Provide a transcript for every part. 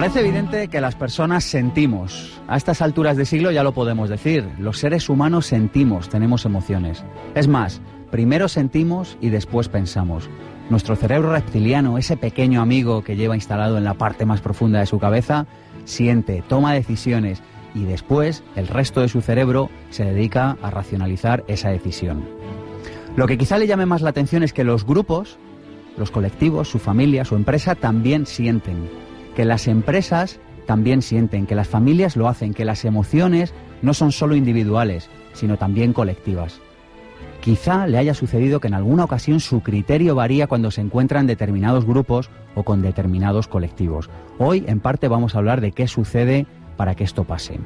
Parece evidente que las personas sentimos. A estas alturas de siglo ya lo podemos decir. Los seres humanos sentimos, tenemos emociones. Es más, primero sentimos y después pensamos. Nuestro cerebro reptiliano, ese pequeño amigo que lleva instalado en la parte más profunda de su cabeza, siente, toma decisiones y después el resto de su cerebro se dedica a racionalizar esa decisión. Lo que quizá le llame más la atención es que los grupos, los colectivos, su familia, su empresa también sienten que las empresas también sienten, que las familias lo hacen, que las emociones no son solo individuales, sino también colectivas. Quizá le haya sucedido que en alguna ocasión su criterio varía cuando se encuentran determinados grupos o con determinados colectivos. Hoy, en parte, vamos a hablar de qué sucede para que esto pase.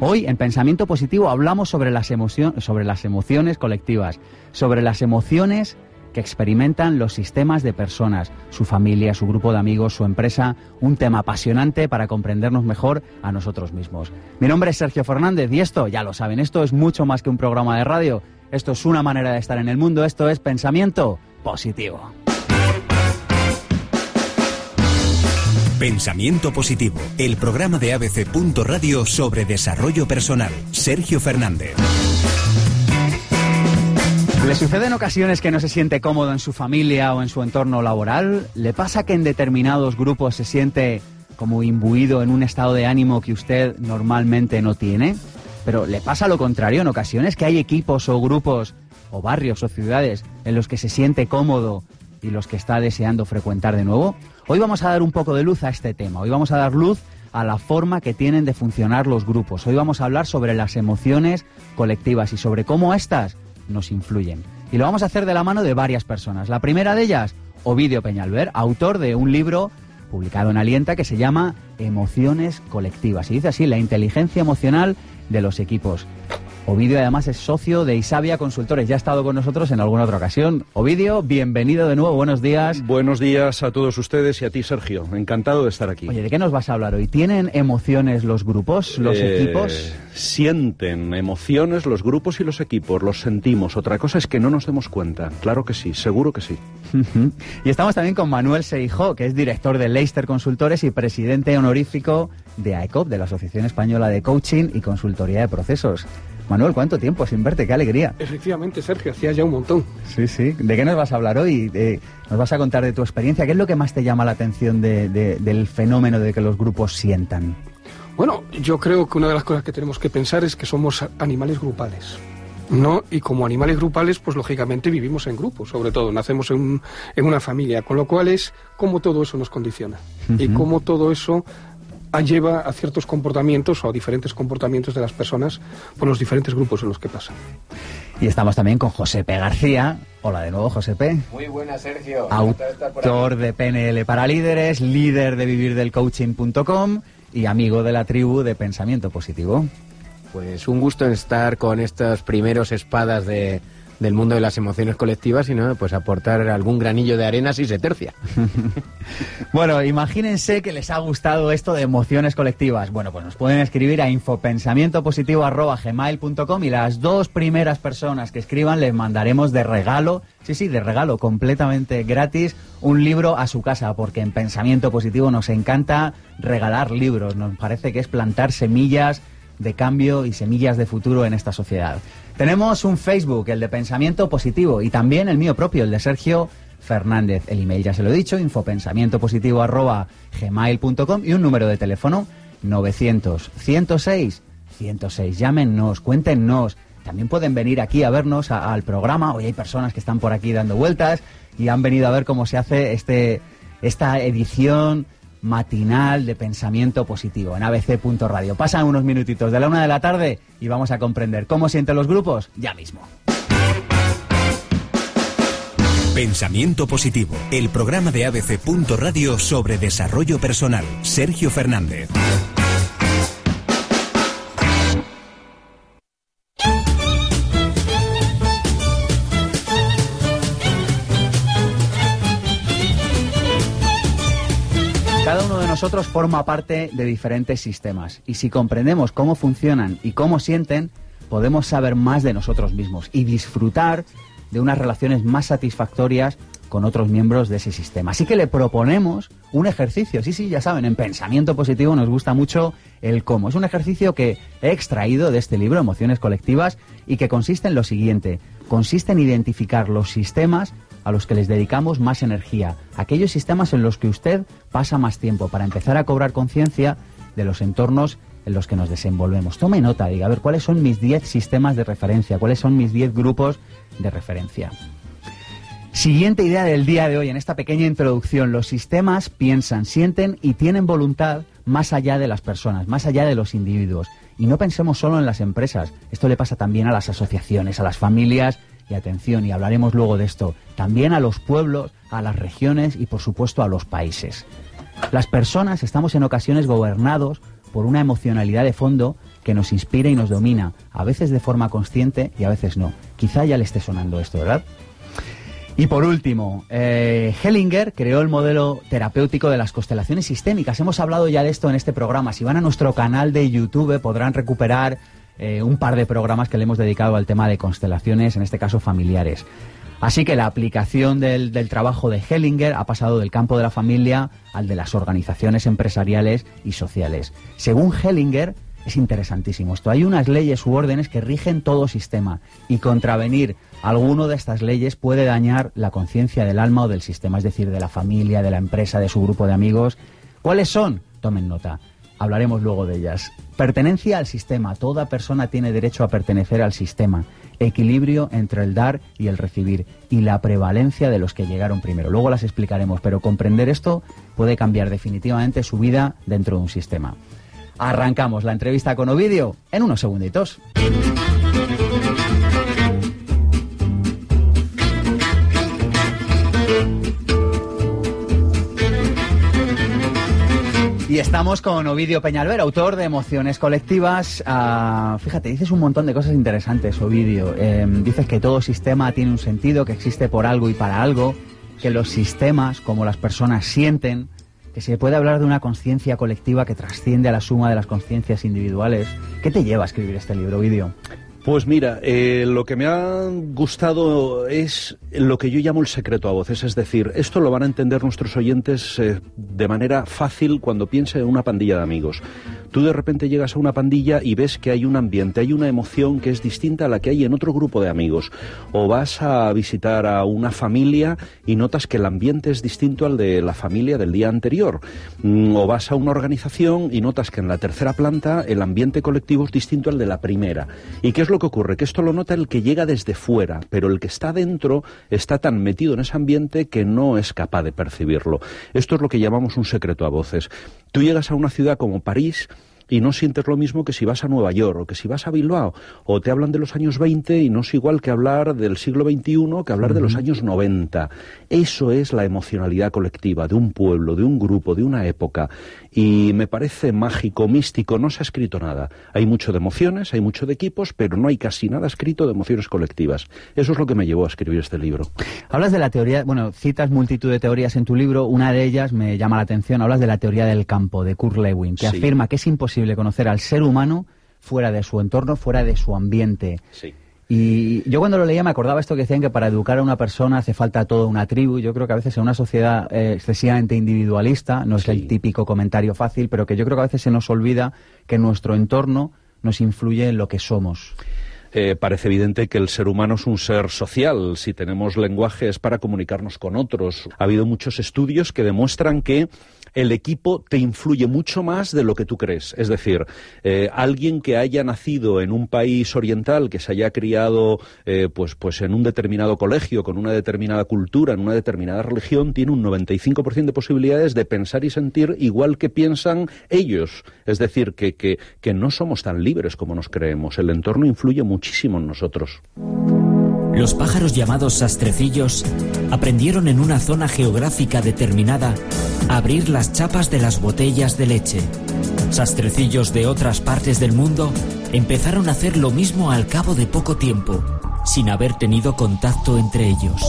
Hoy, en Pensamiento Positivo, hablamos sobre las, emociones, sobre las emociones colectivas, sobre las emociones que experimentan los sistemas de personas, su familia, su grupo de amigos, su empresa, un tema apasionante para comprendernos mejor a nosotros mismos. Mi nombre es Sergio Fernández y esto, ya lo saben, esto es mucho más que un programa de radio, esto es una manera de estar en el mundo, esto es pensamiento positivo. Pensamiento Positivo, el programa de ABC. Radio sobre desarrollo personal. Sergio Fernández. ¿Le sucede en ocasiones que no se siente cómodo en su familia o en su entorno laboral? ¿Le pasa que en determinados grupos se siente como imbuido en un estado de ánimo que usted normalmente no tiene? Pero le pasa lo contrario en ocasiones, que hay equipos o grupos o barrios o ciudades en los que se siente cómodo y los que está deseando frecuentar de nuevo. Hoy vamos a dar un poco de luz a este tema. Hoy vamos a dar luz a la forma que tienen de funcionar los grupos. Hoy vamos a hablar sobre las emociones colectivas y sobre cómo estas nos influyen. Y lo vamos a hacer de la mano de varias personas. La primera de ellas, Ovidio Peñalver, autor de un libro publicado en Alienta que se llama Emociones Colectivas. Y dice así, la inteligencia emocional de los equipos. Ovidio además es socio de Isabia Consultores, ya ha estado con nosotros en alguna otra ocasión. Ovidio, bienvenido de nuevo, buenos días. Buenos días a todos ustedes y a ti Sergio, encantado de estar aquí. Oye, ¿de qué nos vas a hablar hoy? ¿Tienen emociones los grupos, los eh, equipos? Sienten emociones los grupos y los equipos, los sentimos. Otra cosa es que no nos demos cuenta, claro que sí, seguro que sí. y estamos también con Manuel Seijó, que es director de Leicester Consultores y presidente honorífico de AECOP, de la Asociación Española de Coaching y Consultoría de Procesos. Manuel, ¿cuánto tiempo sin verte? ¡Qué alegría! Efectivamente, Sergio, hacía ya un montón. Sí, sí. ¿De qué nos vas a hablar hoy? ¿Nos vas a contar de tu experiencia? ¿Qué es lo que más te llama la atención del fenómeno de que los grupos sientan? Bueno, yo creo que una de las cosas que tenemos que pensar es que somos animales grupales. ¿no? Y como animales grupales, pues lógicamente vivimos en grupos, sobre todo, nacemos en, una familia, con lo cual es cómo todo eso nos condiciona y cómo todo eso lleva a ciertos comportamientos o a diferentes comportamientos de las personas por los diferentes grupos en los que pasan. Y estamos también con P. García. Hola de nuevo, José P. Muy buenas, Sergio. Autor de PNL para líderes, líder de vivirdelcoaching.com y amigo de la tribu de Pensamiento Positivo. Pues un gusto estar con estas primeros espadas de, del mundo de las emociones colectivas, sino pues aportar algún granillo de arena si se tercia. bueno, imagínense que les ha gustado esto de emociones colectivas. Bueno, pues nos pueden escribir a ...infopensamientopositivo.com... y las dos primeras personas que escriban les mandaremos de regalo, sí, sí, de regalo completamente gratis, un libro a su casa, porque en Pensamiento Positivo nos encanta regalar libros, nos parece que es plantar semillas de cambio y semillas de futuro en esta sociedad. Tenemos un Facebook, el de Pensamiento Positivo, y también el mío propio, el de Sergio Fernández. El email ya se lo he dicho, infopensamientopositivo.gmail.com y un número de teléfono 900-106-106. Llámenos, cuéntenos. También pueden venir aquí a vernos al programa. Hoy hay personas que están por aquí dando vueltas y han venido a ver cómo se hace este, esta edición matinal de pensamiento positivo en abc.radio. Pasan unos minutitos de la una de la tarde y vamos a comprender cómo sienten los grupos ya mismo. Pensamiento positivo, el programa de abc.radio sobre desarrollo personal. Sergio Fernández. nosotros forma parte de diferentes sistemas y si comprendemos cómo funcionan y cómo sienten, podemos saber más de nosotros mismos y disfrutar de unas relaciones más satisfactorias con otros miembros de ese sistema. Así que le proponemos un ejercicio. Sí, sí, ya saben, en pensamiento positivo nos gusta mucho el cómo. Es un ejercicio que he extraído de este libro, Emociones Colectivas, y que consiste en lo siguiente. Consiste en identificar los sistemas a los que les dedicamos más energía, aquellos sistemas en los que usted pasa más tiempo, para empezar a cobrar conciencia de los entornos en los que nos desenvolvemos. Tome nota, diga, a ver, ¿cuáles son mis 10 sistemas de referencia? ¿Cuáles son mis 10 grupos de referencia? Siguiente idea del día de hoy, en esta pequeña introducción, los sistemas piensan, sienten y tienen voluntad más allá de las personas, más allá de los individuos. Y no pensemos solo en las empresas, esto le pasa también a las asociaciones, a las familias y atención, y hablaremos luego de esto, también a los pueblos, a las regiones y por supuesto a los países. Las personas estamos en ocasiones gobernados por una emocionalidad de fondo que nos inspira y nos domina, a veces de forma consciente y a veces no. Quizá ya le esté sonando esto, ¿verdad? Y por último, eh, Hellinger creó el modelo terapéutico de las constelaciones sistémicas. Hemos hablado ya de esto en este programa. Si van a nuestro canal de YouTube podrán recuperar eh, un par de programas que le hemos dedicado al tema de constelaciones, en este caso familiares. Así que la aplicación del, del, trabajo de Hellinger ha pasado del campo de la familia al de las organizaciones empresariales y sociales. Según Hellinger, es interesantísimo esto. Hay unas leyes u órdenes que rigen todo sistema y contravenir alguno de estas leyes puede dañar la conciencia del alma o del sistema, es decir, de la familia, de la empresa, de su grupo de amigos. ¿Cuáles son? Tomen nota. Hablaremos luego de ellas. Pertenencia al sistema. Toda persona tiene derecho a pertenecer al sistema. Equilibrio entre el dar y el recibir. Y la prevalencia de los que llegaron primero. Luego las explicaremos, pero comprender esto puede cambiar definitivamente su vida dentro de un sistema. Arrancamos la entrevista con Ovidio en unos segunditos. Y estamos con Ovidio Peñalver, autor de Emociones Colectivas. Ah, fíjate, dices un montón de cosas interesantes, Ovidio. Em, dices que todo sistema tiene un sentido, que existe por algo y para algo, que los sistemas, como las personas, sienten, que se puede hablar de una conciencia colectiva que trasciende a la suma de las conciencias individuales. ¿Qué te lleva a escribir este libro, Ovidio? Pues mira, eh, lo que me ha gustado es lo que yo llamo el secreto a voces, es decir, esto lo van a entender nuestros oyentes eh, de manera fácil cuando piense en una pandilla de amigos. Tú de repente llegas a una pandilla y ves que hay un ambiente, hay una emoción que es distinta a la que hay en otro grupo de amigos. O vas a visitar a una familia y notas que el ambiente es distinto al de la familia del día anterior. Mm, o vas a una organización y notas que en la tercera planta el ambiente colectivo es distinto al de la primera. ¿Y qué es lo que ocurre? Que esto lo nota el que llega desde fuera, pero el que está dentro está tan metido en ese ambiente que no es capaz de percibirlo. Esto es lo que llamamos un secreto a voces. Tú llegas a una ciudad como París, y no sientes lo mismo que si vas a Nueva York o que si vas a Bilbao. O te hablan de los años 20 y no es igual que hablar del siglo XXI que hablar de los años 90. Eso es la emocionalidad colectiva de un pueblo, de un grupo, de una época. Y me parece mágico, místico, no se ha escrito nada. Hay mucho de emociones, hay mucho de equipos, pero no hay casi nada escrito de emociones colectivas. Eso es lo que me llevó a escribir este libro. Hablas de la teoría, bueno, citas multitud de teorías en tu libro, una de ellas me llama la atención, hablas de la teoría del campo de Kurt Lewin, que afirma que es imposible conocer al ser humano fuera de su entorno, fuera de su ambiente. Y yo cuando lo leía me acordaba esto que decían que para educar a una persona hace falta toda una tribu. Yo creo que a veces en una sociedad eh, excesivamente individualista, no es el típico comentario fácil, pero que yo creo que a veces se nos olvida que nuestro entorno nos influye en lo que somos. Eh, parece evidente que el ser humano es un ser social. Si tenemos lenguaje es para comunicarnos con otros. Ha habido muchos estudios que demuestran que el equipo te influye mucho más de lo que tú crees. Es decir, eh, alguien que haya nacido en un país oriental, que se haya criado eh, pues, pues en un determinado colegio, con una determinada cultura, en una determinada religión, tiene un 95% de posibilidades de pensar y sentir igual que piensan ellos. Es decir, que no somos tan libres como nos creemos. El entorno influye muchísimo en nosotros. Los pájaros llamados sastrecillos aprendieron en una zona geográfica determinada a abrir las chapas de las botellas de leche. Sastrecillos de otras partes del mundo empezaron a hacer lo mismo al cabo de poco tiempo, sin haber tenido contacto entre ellos.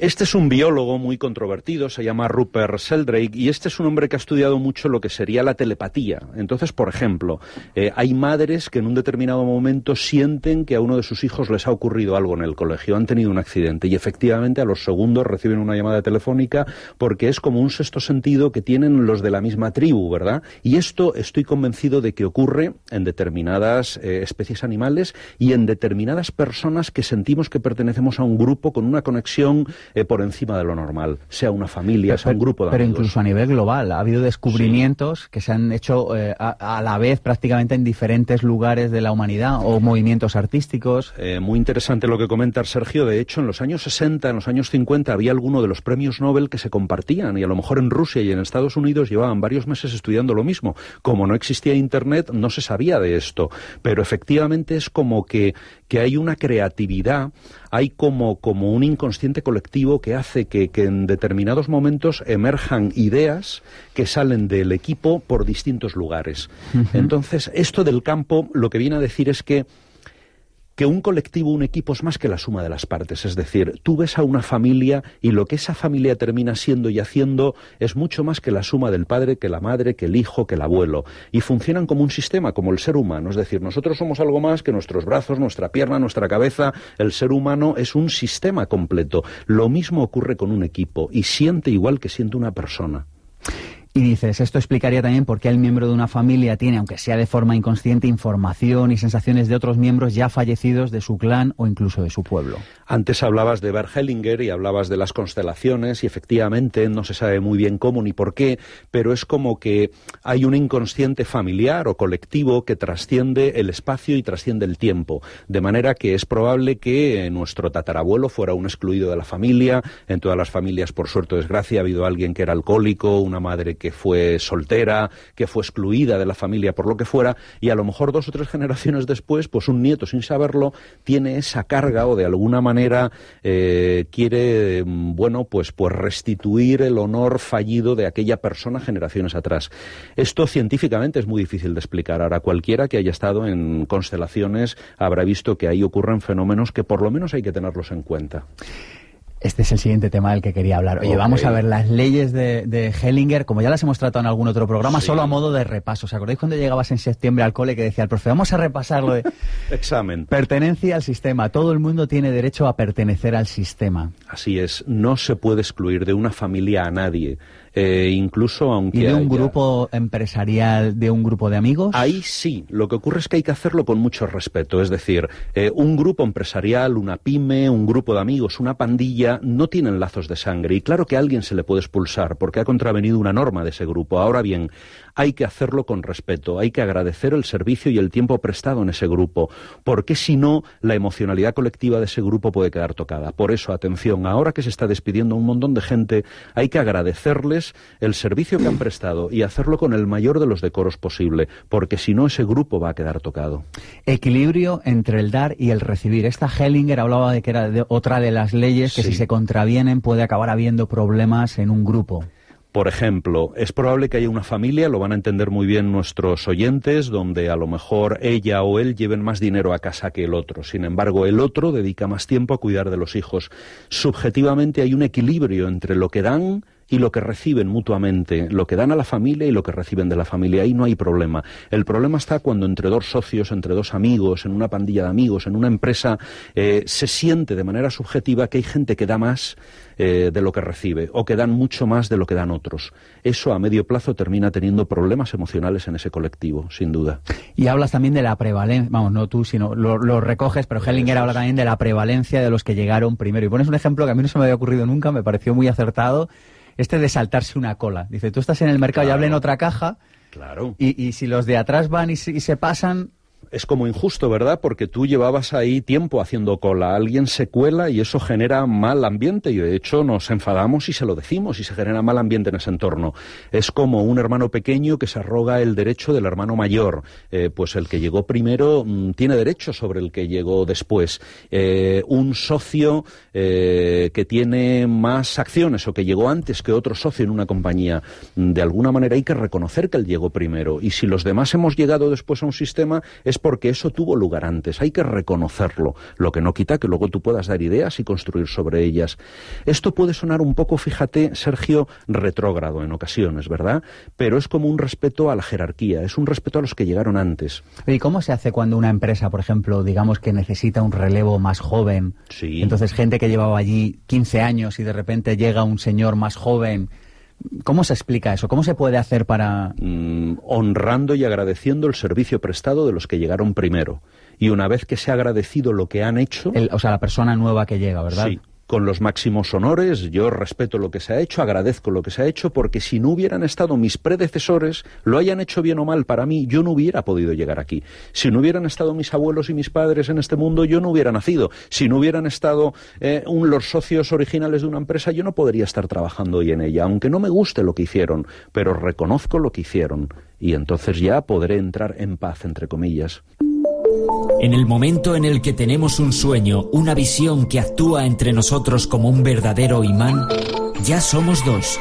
Este es un biólogo muy controvertido, se llama Rupert Sheldrake, y este es un hombre que ha estudiado mucho lo que sería la telepatía. Entonces, por ejemplo, eh, hay madres que en un determinado momento sienten que a uno de sus hijos les ha ocurrido algo en el colegio, han tenido un accidente, y efectivamente a los segundos reciben una llamada telefónica porque es como un sexto sentido que tienen los de la misma tribu, ¿verdad? Y esto estoy convencido de que ocurre en determinadas eh, especies animales y en determinadas personas que sentimos que pertenecemos a un grupo con una conexión eh, por encima de lo normal, sea una familia, sea un grupo de pero Pero incluso a nivel global, ha habido descubrimientos que se han hecho eh, a, la vez prácticamente en diferentes lugares de la humanidad o movimientos artísticos. Eh, muy interesante lo que comenta Sergio. De hecho, en los años 60, en los años 50, había alguno de los premios Nobel que se compartían y a lo mejor en Rusia y en Estados Unidos llevaban varios meses estudiando lo mismo. Como no existía Internet, no se sabía de esto. Pero efectivamente es como que que hay una creatividad, hay como, como un inconsciente colectivo que hace que, en determinados momentos emerjan ideas que salen del equipo por distintos lugares. Entonces, esto del campo lo que viene a decir es que que un colectivo, un equipo es más que la suma de las partes. Es decir, tú ves a una familia y lo que esa familia termina siendo y haciendo es mucho más que la suma del padre, que la madre, que el hijo, que el abuelo. Y funcionan como un sistema, como el ser humano. Es decir, nosotros somos algo más que nuestros brazos, nuestra pierna, nuestra cabeza. El ser humano es un sistema completo. Lo mismo ocurre con un equipo y siente igual que siente una persona. Y dices, esto explicaría también por qué el miembro de una familia tiene, aunque sea de forma inconsciente, información y sensaciones de otros miembros ya fallecidos de su clan o incluso de su pueblo. Antes hablabas de Bert Hellinger y hablabas de las constelaciones y efectivamente no se sabe muy bien cómo ni por qué, pero es como que hay un inconsciente familiar o colectivo que trasciende el espacio y trasciende el tiempo, de manera que es probable que nuestro tatarabuelo fuera un excluido de la familia, en todas las familias por suerte o desgracia ha habido alguien que era alcohólico, una madre que fue soltera, que fue excluida de la familia por lo que fuera, y a lo mejor dos o tres generaciones después, pues un nieto sin saberlo tiene esa carga o de alguna manera eh, quiere, mm, bueno, pues, pues restituir el honor fallido de aquella persona generaciones atrás. Esto científicamente es muy difícil de explicar. Ahora cualquiera que haya estado en constelaciones habrá visto que ahí ocurren fenómenos que por lo menos hay que tenerlos en cuenta. Este es el siguiente tema del que quería hablar. Oye, vamos a ver las leyes de, Hellinger, como ya las hemos tratado en algún otro programa, solo a modo de repaso. ¿Os acordáis cuando llegabas en septiembre al cole que decía el profe, vamos a repasarlo? de... Examen. Pertenencia al sistema. Todo el mundo tiene derecho a pertenecer al sistema. Así es. No se puede excluir de una familia a nadie. Eh, incluso aunque de un grupo empresarial, de un grupo de amigos? Ahí sí, lo que ocurre es que hay que hacerlo con mucho respeto, es decir, eh, un grupo empresarial, una pyme, un grupo de amigos, una pandilla, no tienen lazos de sangre y claro que a alguien se le puede expulsar porque ha contravenido una norma de ese grupo. Ahora bien, hay que hacerlo con respeto, hay que agradecer el servicio y el tiempo prestado en ese grupo, porque si no, la emocionalidad colectiva de ese grupo puede quedar tocada. Por eso, atención, ahora que se está despidiendo un montón de gente, hay que agradecerles el servicio que han prestado y hacerlo con el mayor de los decoros posible, porque si no, ese grupo va a quedar tocado. Equilibrio entre el dar y el recibir. Esta Hellinger hablaba de que era otra de las leyes que si se contravienen puede acabar habiendo problemas en un grupo. Por ejemplo, es probable que haya una familia, lo van a entender muy bien nuestros oyentes, donde a lo mejor ella o él lleven más dinero a casa que el otro. Sin embargo, el otro dedica más tiempo a cuidar de los hijos. Subjetivamente hay un equilibrio entre lo que dan, y lo que reciben mutuamente, lo que dan a la familia y lo que reciben de la familia. Ahí no hay problema. El problema está cuando entre dos socios, entre dos amigos, en una pandilla de amigos, en una empresa, eh, se siente de manera subjetiva que hay gente que da más eh, de lo que recibe o que dan mucho más de lo que dan otros. Eso a medio plazo termina teniendo problemas emocionales en ese colectivo, sin duda. Y hablas también de la prevalencia, vamos, no tú, sino lo, lo recoges, pero Hellinger habla también de la prevalencia de los que llegaron primero. Y pones un ejemplo que a mí no se me había ocurrido nunca, me pareció muy acertado este de saltarse una cola. Dice, tú estás en el mercado y en otra caja. Claro. Y, y, si los de atrás van y y se pasan, es como injusto, ¿verdad? Porque tú llevabas ahí tiempo haciendo cola, alguien se cuela y eso genera mal ambiente y de hecho nos enfadamos y se lo decimos y se genera mal ambiente en ese entorno. Es como un hermano pequeño que se arroga el derecho del hermano mayor, eh, pues el que llegó primero mm, tiene derecho sobre el que llegó después. Eh, un socio eh, que tiene más acciones o que llegó antes que otro socio en una compañía, mm, de alguna manera hay que reconocer que él llegó primero y si los demás hemos llegado después a un sistema, es porque eso tuvo lugar antes. Hay que reconocerlo, lo que no quita que luego tú puedas dar ideas y construir sobre ellas. Esto puede sonar un poco, fíjate, Sergio, retrógrado en ocasiones, ¿verdad? Pero es como un respeto a la jerarquía, es un respeto a los que llegaron antes. ¿Y cómo se hace cuando una empresa, por ejemplo, digamos que necesita un relevo más joven? Sí. Entonces, gente que llevaba allí 15 años y de repente llega un señor más joven ¿Cómo se explica eso? ¿Cómo se puede hacer para...? Mm, honrando y agradeciendo el servicio prestado de los que llegaron primero. Y una vez que se ha agradecido lo que han hecho... o sea, la persona nueva que llega, ¿verdad? con los máximos honores, yo respeto lo que se ha hecho, agradezco lo que se ha hecho, porque si no hubieran estado mis predecesores, lo hayan hecho bien o mal para mí, yo no hubiera podido llegar aquí. Si no hubieran estado mis abuelos y mis padres en este mundo, yo no hubiera nacido. Si no hubieran estado eh, un, los socios originales de una empresa, yo no podría estar trabajando hoy en ella, aunque no me guste lo que hicieron, pero reconozco lo que hicieron y entonces ya podré entrar en paz, entre comillas. En el momento en el que tenemos un sueño, una visión que actúa entre nosotros como un verdadero imán, ya somos dos.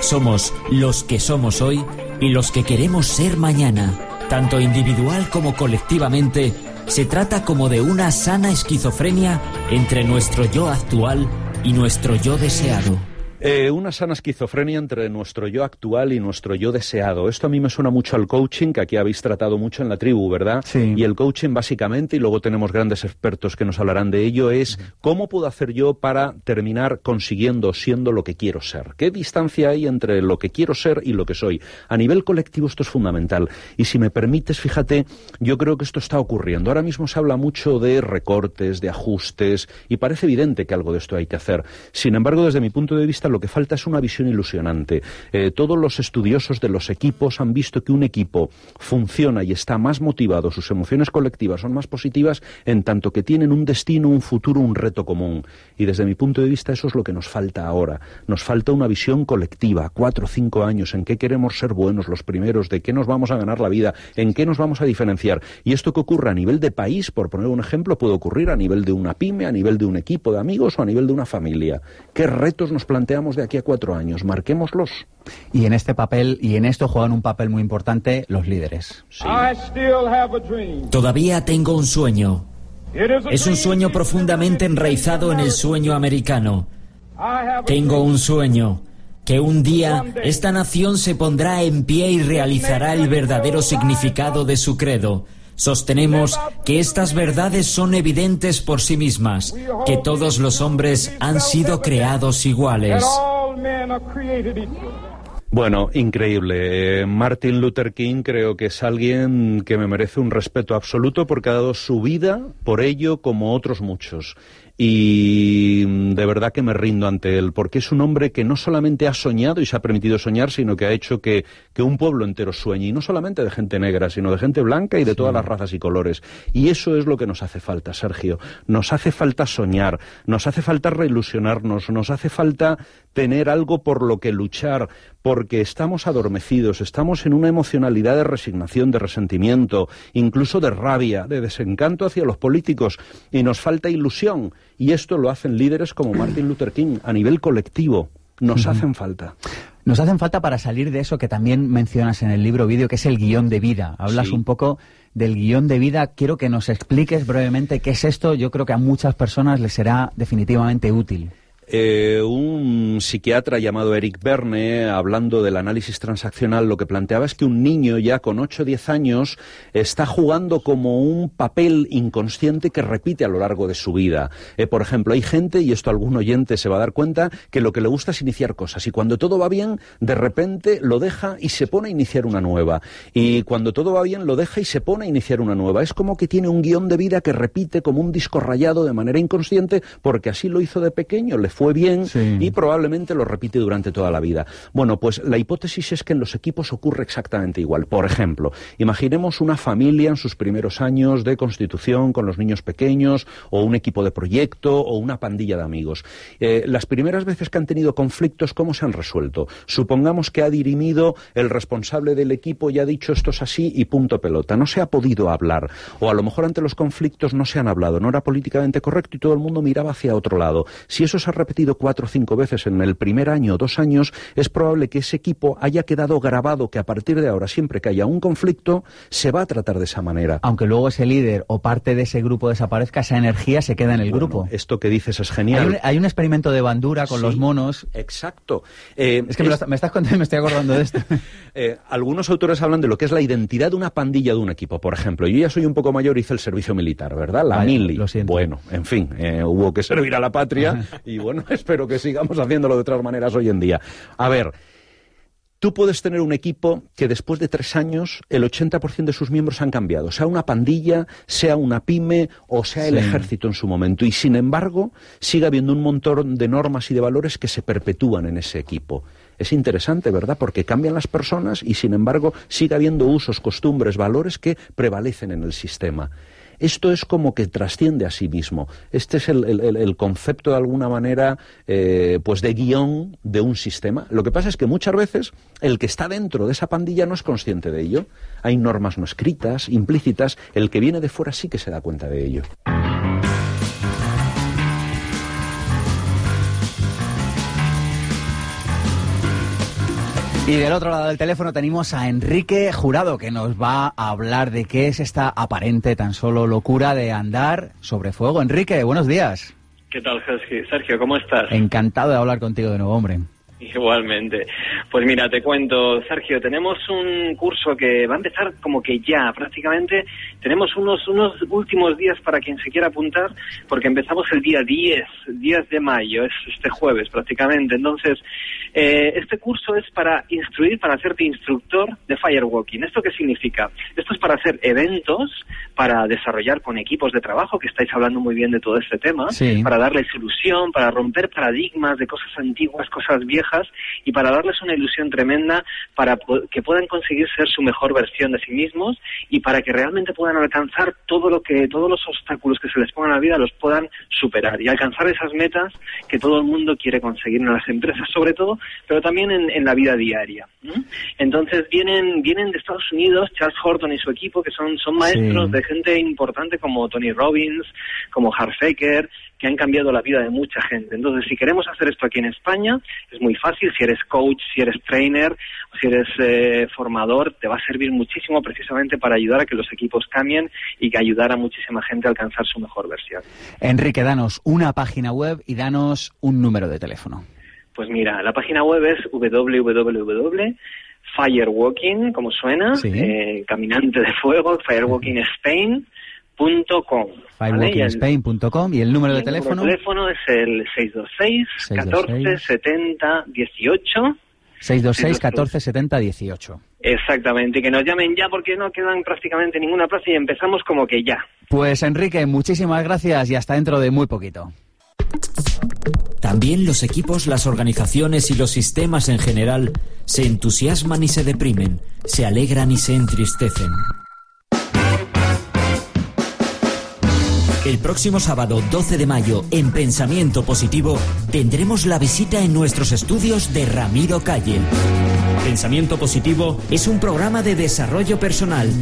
Somos los que somos hoy y los que queremos ser mañana. Tanto individual como colectivamente, se trata como de una sana esquizofrenia entre nuestro yo actual y nuestro yo deseado. Eh, una sana esquizofrenia entre nuestro yo actual y nuestro yo deseado. Esto a mí me suena mucho al coaching, que aquí habéis tratado mucho en la tribu, ¿verdad? Y el coaching básicamente, y luego tenemos grandes expertos que nos hablarán de ello, es cómo puedo hacer yo para terminar consiguiendo, siendo lo que quiero ser. ¿Qué distancia hay entre lo que quiero ser y lo que soy? A nivel colectivo esto es fundamental. Y si me permites, fíjate, yo creo que esto está ocurriendo. Ahora mismo se habla mucho de recortes, de ajustes, y parece evidente que algo de esto hay que hacer. Sin embargo, desde mi punto de vista, lo que falta es una visión ilusionante. Eh, todos los estudiosos de los equipos han visto que un equipo funciona y está más motivado, sus emociones colectivas son más positivas en tanto que tienen un destino, un futuro, un reto común. Y desde mi punto de vista eso es lo que nos falta ahora. Nos falta una visión colectiva, cuatro o cinco años, en qué queremos ser buenos los primeros, de qué nos vamos a ganar la vida, en qué nos vamos a diferenciar. Y esto que ocurre a nivel de país, por poner un ejemplo, puede ocurrir a nivel de una pyme, a nivel de un equipo de amigos o a nivel de una familia. ¿Qué retos nos plantean? de aquí a cuatro años, marquémoslos. Y en este papel y en esto juegan un papel muy importante los líderes. Todavía tengo un sueño. Es un sueño profundamente enraizado en el sueño americano. Tengo un sueño que un día esta nación se pondrá en pie y realizará el verdadero significado de su credo. Sostenemos que estas verdades son evidentes por sí mismas, que todos los hombres han sido creados iguales. Bueno, increíble. Eh, Martin Luther King creo que es alguien que me merece un respeto absoluto porque ha dado su vida por ello como otros muchos y de verdad que me rindo ante él, porque es un hombre que no solamente ha soñado y se ha permitido soñar, sino que ha hecho que, que un pueblo entero sueñe, y no solamente de gente negra, sino de gente blanca y de todas las razas y colores. Y eso es lo que nos hace falta, Sergio. Nos hace falta soñar, nos hace falta reilusionarnos, nos hace falta tener algo por lo que luchar, porque estamos adormecidos, estamos en una emocionalidad de resignación, de resentimiento, incluso de rabia, de desencanto hacia los políticos, y nos falta ilusión. Y esto lo hacen líderes como Martin Luther King a nivel colectivo. Nos hacen falta. Nos hacen falta para salir de eso que también mencionas en el libro vídeo, que es el guión de vida. Hablas un poco del guión de vida. Quiero que nos expliques brevemente qué es esto. Yo creo que a muchas personas les será definitivamente útil. Eh, un psiquiatra llamado Eric Verne, hablando del análisis transaccional, lo que planteaba es que un niño ya con 8 o 10 años está jugando como un papel inconsciente que repite a lo largo de su vida. Eh, por ejemplo, hay gente, y esto algún oyente se va a dar cuenta, que lo que le gusta es iniciar cosas. Y cuando todo va bien, de repente lo deja y se pone a iniciar una nueva. Y cuando todo va bien, lo deja y se pone a iniciar una nueva. Es como que tiene un guión de vida que repite como un disco rayado de manera inconsciente porque así lo hizo de pequeño, le fue bien y probablemente lo repite durante toda la vida. Bueno, pues la hipótesis es que en los equipos ocurre exactamente igual. Por ejemplo, imaginemos una familia en sus primeros años de constitución con los niños pequeños o un equipo de proyecto o una pandilla de amigos. Eh, las primeras veces que han tenido conflictos, ¿cómo se han resuelto? Supongamos que ha dirimido el responsable del equipo y ha dicho esto es así y punto pelota. No se ha podido hablar. O a lo mejor ante los conflictos no se han hablado, no era políticamente correcto y todo el mundo miraba hacia otro lado. Si eso se ha repetido cuatro o cinco veces en el primer año o dos años, es probable que ese equipo haya quedado grabado que a partir de ahora, siempre que haya un conflicto, se va a tratar de esa manera. Aunque luego ese líder o parte de ese grupo desaparezca, esa energía se queda en el grupo. Esto que dices es genial. Hay un, experimento de bandura con los monos. Exacto. Eh, es que Me, me, estás contando me estoy acordando de esto. Eh, algunos autores hablan de lo que es la identidad de una pandilla de un equipo. Por ejemplo, yo ya soy un poco mayor y hice el servicio militar, ¿verdad? La mili. Bueno, en fin, eh, hubo que servir a la patria y bueno, espero que sigamos haciéndolo de otras maneras hoy en día. A ver, tú puedes tener un equipo que después de tres años el 80% de sus miembros han cambiado, sea una pandilla, sea una pyme o sea el ejército en su momento. Y sin embargo, sigue habiendo un montón de normas y de valores que se perpetúan en ese equipo. Es interesante, ¿verdad? Porque cambian las personas y, sin embargo, sigue habiendo usos, costumbres, valores que prevalecen en el sistema. Esto es como que trasciende a sí mismo. Este es el, concepto, de alguna manera, eh, pues de guión de un sistema. Lo que pasa es que muchas veces el que está dentro de esa pandilla no es consciente de ello. Hay normas no escritas, implícitas. El que viene de fuera sí que se da cuenta de ello. Y del otro lado del teléfono tenemos a Enrique Jurado, que nos va a hablar de qué es esta aparente tan solo locura de andar sobre fuego. Enrique, buenos días. ¿Qué tal, Sergio? ¿Cómo estás? Encantado de hablar contigo de nuevo, hombre. Igualmente. Pues mira, te cuento, Sergio, tenemos un curso que va a empezar como que ya, prácticamente. Tenemos unos, unos últimos días para quien se quiera apuntar, porque empezamos el día 10, 10 de mayo, es este jueves prácticamente. Entonces, eh, este curso es para instruir, para hacerte instructor de firewalking. ¿Esto qué significa? Esto es para hacer eventos, para desarrollar con equipos de trabajo, que estáis hablando muy bien de todo este tema, para darle ilusión para romper paradigmas de cosas antiguas, cosas viejas y para darles una ilusión tremenda, para que puedan conseguir ser su mejor versión de sí mismos y para que realmente puedan alcanzar todo lo que, todos los obstáculos que se les pongan a la vida los puedan superar y alcanzar esas metas que todo el mundo quiere conseguir en las empresas sobre todo, pero también en, la vida diaria. Entonces vienen, vienen de Estados Unidos Charles Horton y su equipo, que son, son maestros de gente importante como Tony Robbins, como Harfaker, que han cambiado la vida de mucha gente. Entonces, si queremos hacer esto aquí en España, es muy fácil. Si eres coach, si eres trainer, si eres eh, formador, te va a servir muchísimo precisamente para ayudar a que los equipos cambien y que ayudar a muchísima gente a alcanzar su mejor versión. Enrique, danos una página web y danos un número de teléfono. Pues mira, la página web es www.firewalking, como suena, eh, caminante de fuego, Firewalking Spain firewalkinspain.com. Spain.com y el número de teléfono. El teléfono es el 626 14 70 18. 626 14 70 18. Exactamente, que nos llamen ya porque no quedan prácticamente ninguna plaza y empezamos como que ya. Pues Enrique, muchísimas gracias y hasta dentro de muy poquito. También los equipos, las organizaciones y los sistemas en general se entusiasman y se deprimen, se alegran y se entristecen. El próximo sábado 12 de mayo, en Pensamiento Positivo, tendremos la visita en nuestros estudios de Ramiro Calle. Pensamiento Positivo es un programa de desarrollo personal.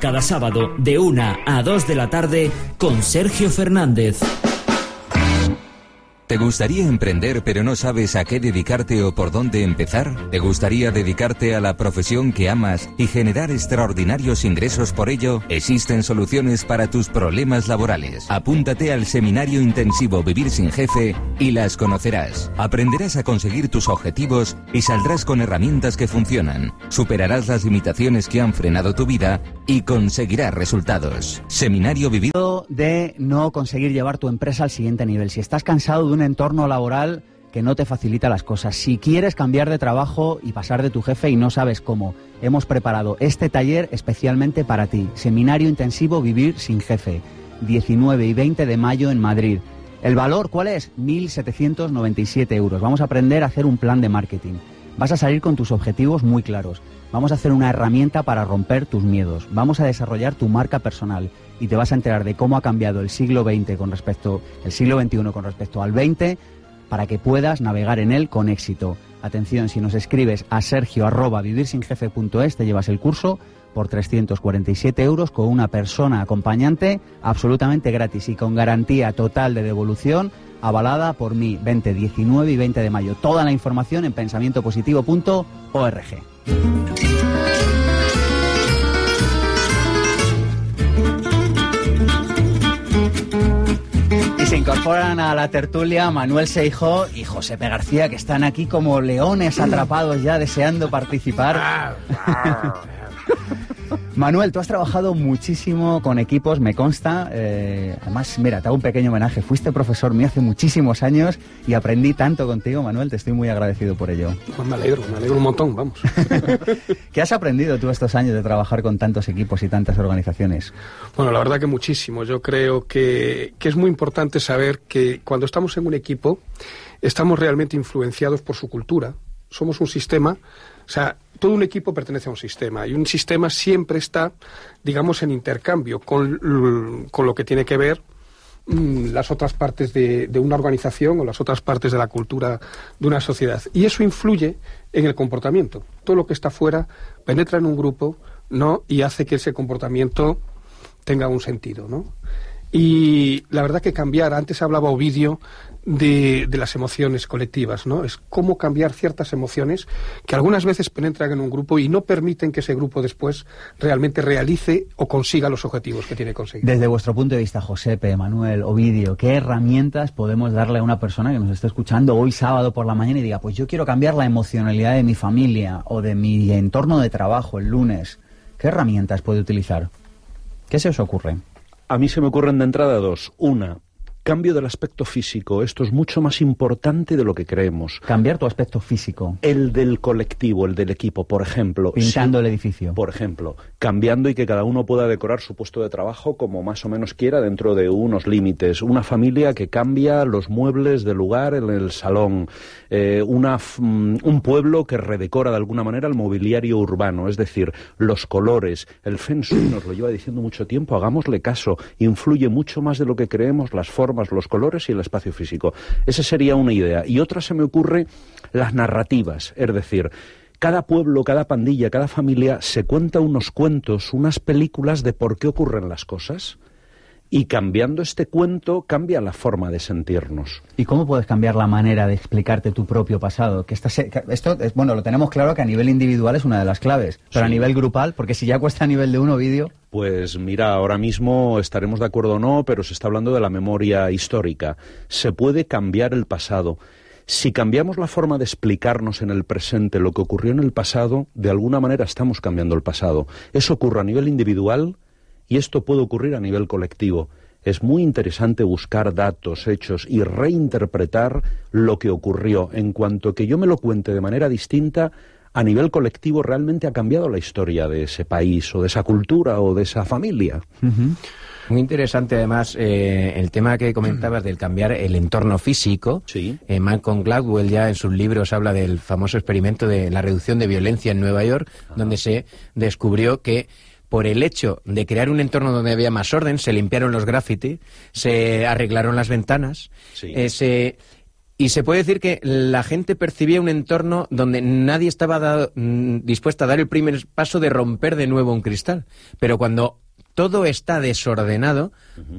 Cada sábado, de 1 a 2 de la tarde, con Sergio Fernández. ¿Te gustaría emprender pero no sabes a qué dedicarte o por dónde empezar? ¿Te gustaría dedicarte a la profesión que amas y generar extraordinarios ingresos por ello? Existen soluciones para tus problemas laborales. Apúntate al seminario intensivo Vivir sin Jefe y las conocerás. Aprenderás a conseguir tus objetivos y saldrás con herramientas que funcionan. Superarás las limitaciones que han frenado tu vida y conseguirás resultados. Seminario Vivido de no conseguir llevar tu empresa al siguiente nivel. Si estás cansado de entorno laboral que no te facilita las cosas. Si quieres cambiar de trabajo y pasar de tu jefe y no sabes cómo, hemos preparado este taller especialmente para ti. Seminario intensivo Vivir sin jefe, 19 y 20 de mayo en Madrid. ¿El valor cuál es? 1.797 euros. Vamos a aprender a hacer un plan de marketing. Vas a salir con tus objetivos muy claros. Vamos a hacer una herramienta para romper tus miedos. Vamos a desarrollar tu marca personal y te vas a enterar de cómo ha cambiado el siglo XX con respecto, el siglo XXI con respecto al XX, para que puedas navegar en él con éxito. Atención, si nos escribes a sergio te llevas el curso por 347 euros con una persona acompañante absolutamente gratis y con garantía total de devolución avalada por mí 20, 19 y 20 de mayo. Toda la información en pensamientopositivo.org. a la tertulia Manuel Seijo y José P. García, que están aquí como leones atrapados ya deseando participar. Ah, Manuel, tú has trabajado muchísimo con equipos, me consta. Eh, además, mira, te hago un pequeño homenaje. Fuiste profesor mío hace muchísimos años y aprendí tanto contigo, Manuel. Te estoy muy agradecido por ello. Ah, me alegro, me alegro un montón, vamos. ¿Qué has aprendido tú estos años de trabajar con tantos equipos y tantas organizaciones? Bueno, la verdad que muchísimo. Yo creo que, que es muy importante saber que cuando estamos en un equipo, estamos realmente influenciados por su cultura. Somos un sistema, o sea, todo un equipo pertenece a un sistema y un sistema siempre está, digamos, en intercambio con, lo que tiene que ver mm, las otras partes de, de, una organización o las otras partes de la cultura de una sociedad. Y eso influye en el comportamiento. Todo lo que está fuera penetra en un grupo ¿no? y hace que ese comportamiento tenga un sentido. ¿no? Y la verdad que cambiar, antes hablaba Ovidio de, las emociones colectivas, ¿no? Es cómo cambiar ciertas emociones que algunas veces penetran en un grupo y no permiten que ese grupo después realmente realice o consiga los objetivos que tiene conseguir. Desde vuestro punto de vista, Josepe, Manuel, Ovidio, ¿qué herramientas podemos darle a una persona que nos está escuchando hoy sábado por la mañana y diga, pues yo quiero cambiar la emocionalidad de mi familia o de mi entorno de trabajo el lunes? ¿Qué herramientas puede utilizar? ¿Qué se os ocurre? A mí se me ocurren de entrada dos. Una, Cambio del aspecto físico. Esto es mucho más importante de lo que creemos. Cambiar tu aspecto físico. El del colectivo, el del equipo, por ejemplo. Pintando el edificio. Por ejemplo, cambiando y que cada uno pueda decorar su puesto de trabajo como más o menos quiera dentro de unos límites. Una familia que cambia los muebles del lugar en el salón. Eh, una, mm, un pueblo que redecora de alguna manera el mobiliario urbano. Es decir, los colores. El Fensui nos lo lleva diciendo mucho tiempo. Hagámosle caso. Influye mucho más de lo que creemos las formas más los colores y el espacio físico. Esa sería una idea. Y otra se me ocurre las narrativas, es decir, cada pueblo, cada pandilla, cada familia se cuenta unos cuentos, unas películas de por qué ocurren las cosas. Y cambiando este cuento cambia la forma de sentirnos. ¿Y cómo puedes cambiar la manera de explicarte tu propio pasado? Que esto, bueno, lo tenemos claro que a nivel individual es una de las claves, pero a nivel grupal, porque si ya cuesta a nivel de uno vídeo... Pues mira, ahora mismo estaremos de acuerdo o no, pero se está hablando de la memoria histórica. Se puede cambiar el pasado. Si cambiamos la forma de explicarnos en el presente lo que ocurrió en el pasado, de alguna manera estamos cambiando el pasado. Eso ocurre a nivel individual, y esto puede ocurrir a nivel colectivo. Es muy interesante buscar datos, hechos y reinterpretar lo que ocurrió. En cuanto que yo me lo cuente de manera distinta, a nivel colectivo realmente ha cambiado la historia de ese país o de esa cultura o de esa familia. Muy interesante además eh, el tema que comentabas del cambiar el entorno físico. Sí. Eh, Malcolm Gladwell ya en sus libros habla del famoso experimento de la reducción de violencia en Nueva York, donde se descubrió que por el hecho de crear un entorno donde había más orden, se limpiaron los graffiti, se arreglaron las ventanas, eh, Y se puede decir que la gente percibía un entorno donde nadie estaba mm, dispuesto a dar el primer paso de romper de nuevo un cristal. Pero cuando todo está desordenado,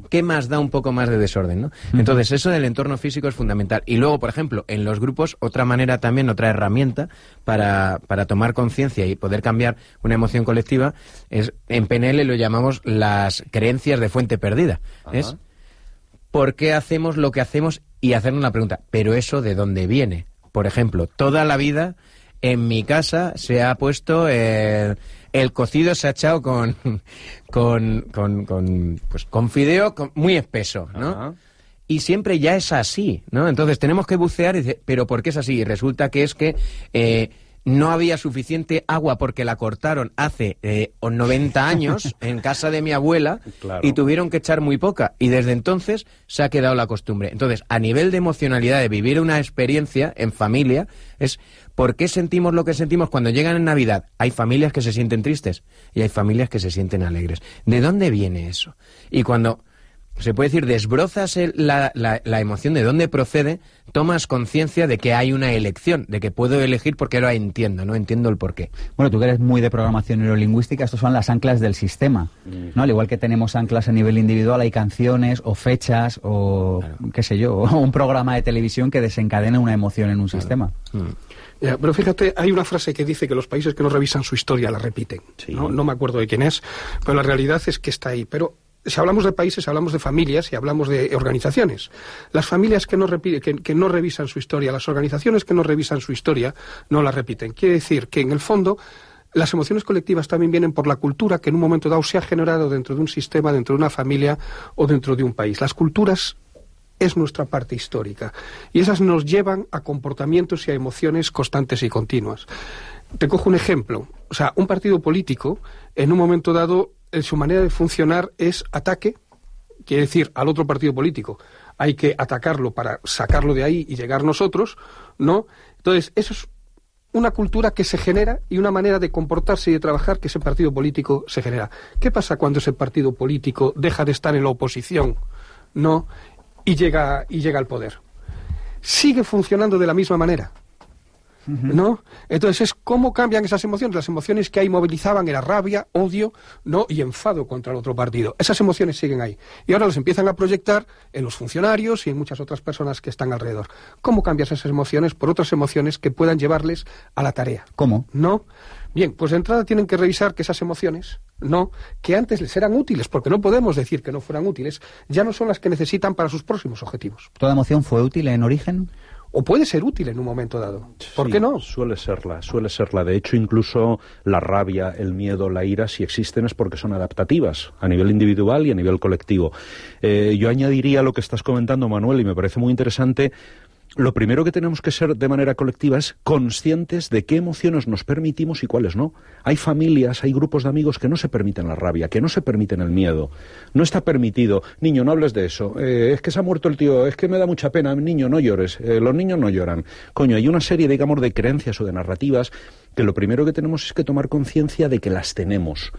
¿qué más da un poco más de desorden? Entonces, eso del entorno físico es fundamental. Y luego, por ejemplo, en los grupos, otra manera también, otra herramienta para, tomar conciencia y poder cambiar una emoción colectiva, es en PNL lo llamamos las creencias de fuente perdida. Es por qué hacemos lo que hacemos y hacernos una pregunta, ¿pero eso de dónde viene? Por ejemplo, toda la vida en mi casa se ha puesto... Eh, el cocido se ha echado con, con, con, pues, con fideo muy espeso, ¿no? Y siempre ya es así, ¿no? Entonces tenemos que bucear y pero ¿por qué es así? Y resulta que es que eh, no había suficiente agua porque la cortaron hace 90 eh, años en casa de mi abuela y tuvieron que echar muy poca. Y desde entonces se ha quedado la costumbre. Entonces, a nivel de emocionalidad, de vivir una experiencia en familia, es ¿Por qué sentimos lo que sentimos cuando llegan en Navidad? Hay familias que se sienten tristes y hay familias que se sienten alegres. ¿De dónde viene eso? Y cuando se puede decir, desbrozas la, emoción de dónde procede, tomas conciencia de que hay una elección, de que puedo elegir porque lo entiendo, no entiendo el porqué. Bueno, tú que eres muy de programación neurolingüística, estos son las anclas del sistema, ¿no? Al igual que tenemos anclas a nivel individual, hay canciones o fechas o qué sé yo, o un programa de televisión que desencadena una emoción en un sistema. Mm. Eh, pero fíjate, hay una frase que dice que los países que no revisan su historia la repiten. ¿no? me acuerdo de quién es, pero la realidad es que está ahí. Pero si hablamos de países, hablamos de familias y hablamos de organizaciones. Las familias que no, que, que no, revisan su historia, las organizaciones que no revisan su historia, no la repiten. Quiere decir que, en el fondo, las emociones colectivas también vienen por la cultura que en un momento dado se ha generado dentro de un sistema, dentro de una familia o dentro de un país. Las culturas es nuestra parte histórica. Y esas nos llevan a comportamientos y a emociones constantes y continuas. Te cojo un ejemplo. O sea, un partido político, en un momento dado, en eh, su manera de funcionar es ataque, quiere decir, al otro partido político. Hay que atacarlo para sacarlo de ahí y llegar nosotros, ¿no? Entonces, eso es una cultura que se genera y una manera de comportarse y de trabajar que ese partido político se genera. ¿Qué pasa cuando ese partido político deja de estar en la oposición? ¿No? y llega, y llega al poder. Sigue funcionando de la misma manera. ¿no? Entonces, ¿cómo cambian esas emociones? Las emociones que ahí movilizaban era rabia, odio, ¿no? Y enfado contra el otro partido. Esas emociones siguen ahí. Y ahora las empiezan a proyectar en los funcionarios y en muchas otras personas que están alrededor. ¿Cómo cambias esas emociones por otras emociones que puedan llevarles a la tarea? ¿Cómo? ¿No? Bien, pues de entrada tienen que revisar que esas emociones, no, que antes les eran útiles, porque no podemos decir que no fueran útiles, ya no son las que necesitan para sus próximos objetivos. ¿Toda emoción fue útil en origen? o puede ser útil en un momento dado. ¿Por qué no? Suele serla, suele serla. De hecho, incluso la rabia, el miedo, la ira, si existen es porque son adaptativas a nivel individual y a nivel colectivo. Eh, yo añadiría lo que estás comentando, Manuel, y me parece muy interesante lo primero que tenemos que ser de manera colectiva es conscientes de qué emociones nos permitimos y cuáles no. Hay familias, hay grupos de amigos que no se permiten la rabia, que no se permiten el miedo. No está permitido, niño, no hables de eso. Eh, es que se ha muerto el tío, es que me da mucha pena, niño, no llores. Eh, los niños no lloran. Coño, hay una serie, digamos, de creencias o de narrativas que lo primero que tenemos es que tomar conciencia de que las tenemos.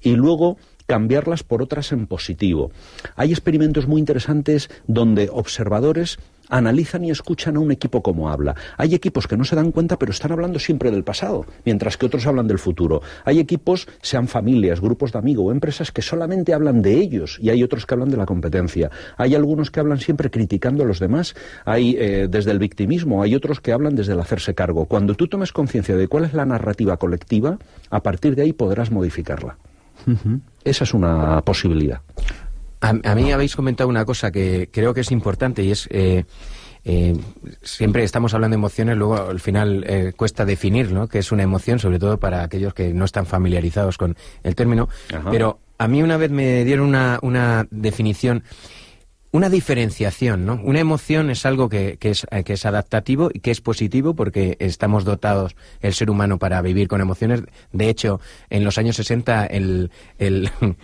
Y luego cambiarlas por otras en positivo. Hay experimentos muy interesantes donde observadores analizan y escuchan a un equipo como habla. Hay equipos que no se dan cuenta, pero están hablando siempre del pasado, mientras que otros hablan del futuro. Hay equipos, sean familias, grupos de amigos o empresas, que solamente hablan de ellos y hay otros que hablan de la competencia. Hay algunos que hablan siempre criticando a los demás, hay eh, desde el victimismo, hay otros que hablan desde el hacerse cargo. Cuando tú tomes conciencia de cuál es la narrativa colectiva, a partir de ahí podrás modificarla. Esa es una posibilidad. A, mí habéis comentado una cosa que creo que es importante y es... Eh, eh, siempre estamos hablando de emociones, luego al final eh, cuesta definir ¿no? que es una emoción, sobre todo para aquellos que no están familiarizados con el término. Pero a mí una vez me dieron una, una definición una diferenciación, ¿no? Una emoción es algo que, es, eh, que, es, adaptativo y que es positivo porque estamos dotados, el ser humano, para vivir con emociones. De hecho, en los años 60, el,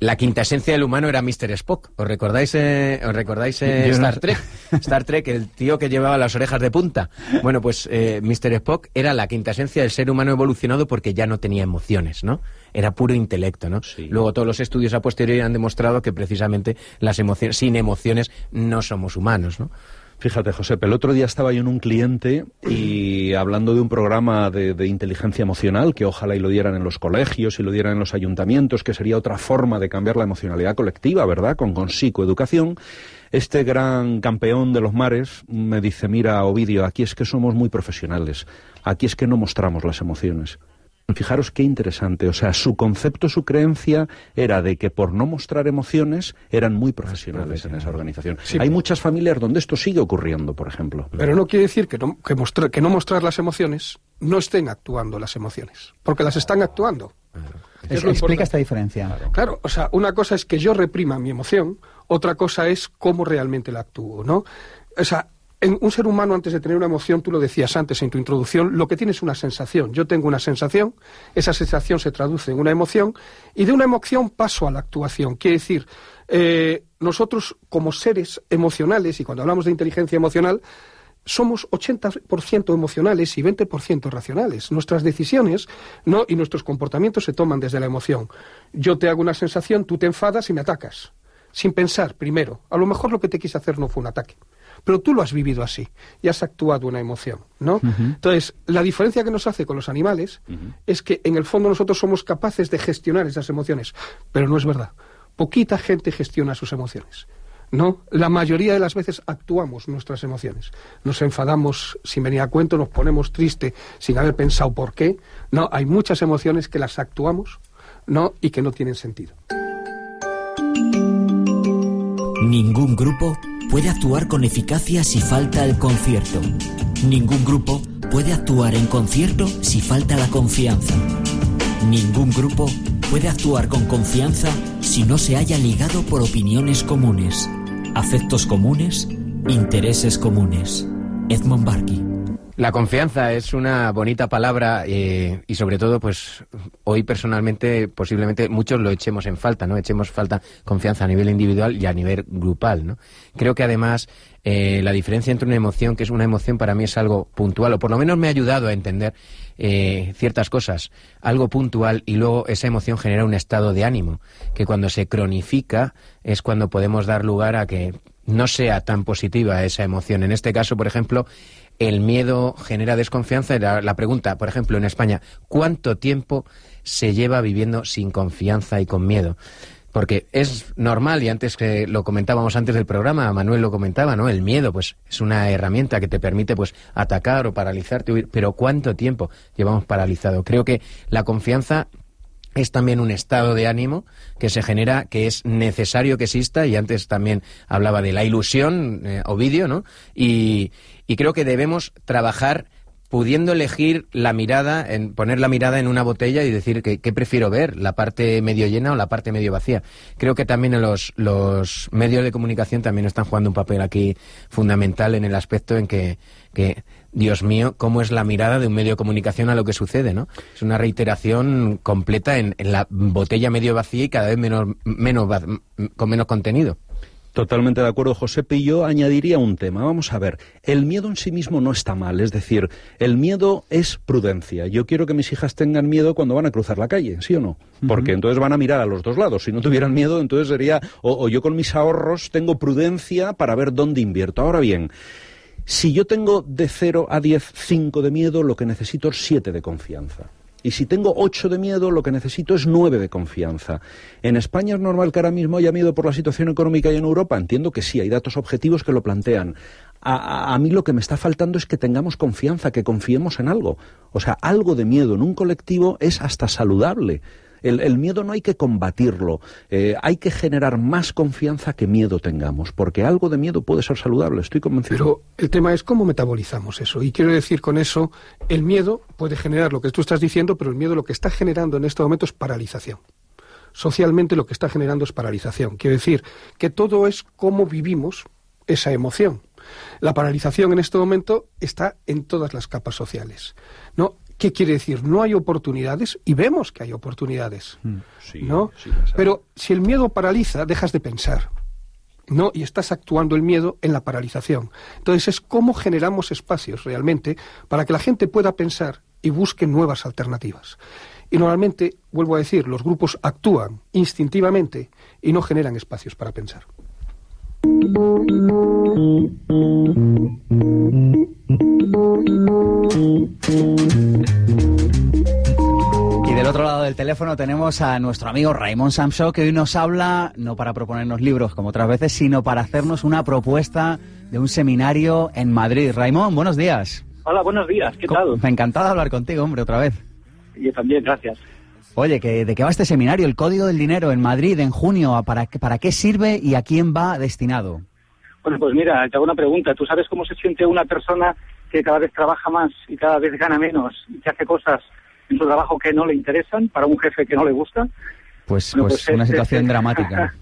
la quinta esencia del humano era Mr. Spock. ¿Os recordáis, eh, ¿os recordáis eh, Star Trek? Star Trek, el tío que llevaba las orejas de punta. Bueno, pues Mr. Spock era la quinta esencia del ser humano evolucionado porque ya no tenía emociones, ¿no? era puro intelecto, ¿no? Luego todos los estudios a posteriori han demostrado que precisamente las emociones, sin emociones no somos humanos, ¿no? Fíjate, José, el otro día estaba yo en un cliente y hablando de un programa de, inteligencia emocional que ojalá y lo dieran en los colegios y lo dieran en los ayuntamientos, que sería otra forma de cambiar la emocionalidad colectiva, ¿verdad? Con, con psicoeducación. Este gran campeón de los mares me dice, mira, Ovidio, aquí es que somos muy profesionales, aquí es que no mostramos las emociones. Fijaros qué interesante. O sea, su concepto, su creencia era de que por no mostrar emociones eran muy profesionales en esa organización. Hay muchas familias donde esto sigue ocurriendo, por ejemplo. Pero no quiere decir que no, que, mostrar, no mostrar las emociones no estén actuando las emociones, porque las están actuando. explica esta diferencia. Claro. claro, o sea, una cosa es que yo reprima mi emoción, otra cosa es cómo realmente la actúo, ¿no? O sea, un ser humano antes de tener una emoción, tú lo decías antes en tu introducción, lo que tiene es una sensación. Yo tengo una sensación, esa sensación se traduce en una emoción y de una emoción paso a la actuación. Quiere decir, eh, nosotros como seres emocionales, y cuando hablamos de inteligencia emocional, somos 80% emocionales y 20% racionales. Nuestras decisiones y nuestros comportamientos se toman desde la emoción. Yo te hago una sensación, tú te enfadas y me atacas sin pensar primero. A lo mejor lo que te quise hacer no fue un ataque, pero tú lo has vivido así y has actuado una emoción, ¿no? Entonces, la diferencia que nos hace con los animales es que en el fondo nosotros somos capaces de gestionar esas emociones, pero no es verdad. Poquita gente gestiona sus emociones. No, la mayoría de las veces actuamos nuestras emociones. Nos enfadamos sin venir a cuento, nos ponemos triste sin haber pensado por qué. No, hay muchas emociones que las actuamos, ¿no? y que no tienen sentido. Ningún grupo puede actuar con eficacia si falta el concierto. Ningún grupo puede actuar en concierto si falta la confianza. Ningún grupo puede actuar con confianza si no se haya ligado por opiniones comunes, afectos comunes, intereses comunes. Edmond Barkey. La confianza es una bonita palabra eh, y sobre todo, pues hoy personalmente posiblemente muchos lo echemos en falta, ¿no? Echemos falta confianza a nivel individual y a nivel grupal, ¿no? Creo que además eh, la diferencia entre una emoción, que es una emoción para mí es algo puntual, o por lo menos me ha ayudado a entender eh, ciertas cosas, algo puntual y luego esa emoción genera un estado de ánimo, que cuando se cronifica es cuando podemos dar lugar a que no sea tan positiva esa emoción. En este caso, por ejemplo, el miedo genera desconfianza. La, la pregunta, por ejemplo, en España, ¿cuánto tiempo se lleva viviendo sin confianza y con miedo? porque es normal y antes que eh, lo comentábamos antes del programa, Manuel lo comentaba, ¿no? El miedo, pues es una herramienta que te permite pues atacar o paralizarte, pero ¿cuánto tiempo llevamos paralizado? Creo que la confianza es también un estado de ánimo que se genera, que es necesario que exista, y antes también hablaba de la ilusión, eh, o Ovidio, ¿no? Y, y creo que debemos trabajar pudiendo elegir la mirada, en poner la mirada en una botella y decir que, prefiero ver, la parte medio llena o la parte medio vacía. Creo que también los, los medios de comunicación también están jugando un papel aquí fundamental en el aspecto en que, Dios mío, cómo es la mirada de un medio de comunicación a lo que sucede, ¿no? Es una reiteración completa en, en la botella medio vacía y cada vez menos con menos contenido. Totalmente de acuerdo, José y yo añadiría un tema. Vamos a ver, el miedo en sí mismo no está mal, es decir, el miedo es prudencia. Yo quiero que mis hijas tengan miedo cuando van a cruzar la calle, ¿sí o no? Porque entonces van a mirar a los dos lados. Si no tuvieran miedo, entonces sería, o, o yo con mis ahorros tengo prudencia para ver dónde invierto. Ahora bien, si yo tengo de 0 a 10, 5 de miedo, lo que necesito es 7 de confianza. Y si tengo ocho de miedo, lo que necesito es nueve de confianza. ¿En España es normal que ahora mismo haya miedo por la situación económica y en Europa? Entiendo que sí, hay datos objetivos que lo plantean. A, a, mí lo que me está faltando es que tengamos confianza, que confiemos en algo. O sea, algo de miedo en un colectivo es hasta saludable. El, miedo no hay que combatirlo, eh, hay que generar más confianza que miedo tengamos, porque algo de miedo puede ser saludable, estoy convencido. Pero el tema es cómo metabolizamos eso. Y quiero decir con eso, el miedo puede generar lo que tú estás diciendo, pero el miedo lo que está generando en este momento es paralización socialmente lo que está generando es paralización. Quiero decir que todo es cómo vivimos esa emoción. La paralización en este momento está en todas las capas sociales. ¿no? ¿Qué quiere decir? No hay oportunidades y vemos que hay oportunidades. Mm, ¿no? Pero si el miedo paraliza, dejas de pensar. ¿no? Y estás actuando el miedo en la paralización. Entonces es cómo generamos espacios realmente para que la gente pueda pensar y busque nuevas alternativas. Y normalmente, vuelvo a decir, los grupos actúan instintivamente y no generan espacios para pensar. Y del otro lado del teléfono tenemos a nuestro amigo Raymond Samso que hoy nos habla no para proponernos libros como otras veces, sino para hacernos una propuesta de un seminario en Madrid. Raymond, buenos días. Hola, buenos días, ¿qué tal? Me encantado hablar contigo, hombre, otra vez. Yo también, gracias. Oye, ¿de qué va este seminario? El Código del Dinero en Madrid en junio, ¿para, ¿para qué sirve y a quién va destinado? Bueno, pues mira, te hago una pregunta. ¿Tú sabes cómo se siente una persona que cada vez trabaja más y cada vez gana menos y que hace cosas en su trabajo que no le interesan para un jefe que no le gusta? Pues, pues, pues, una este- situación dramática.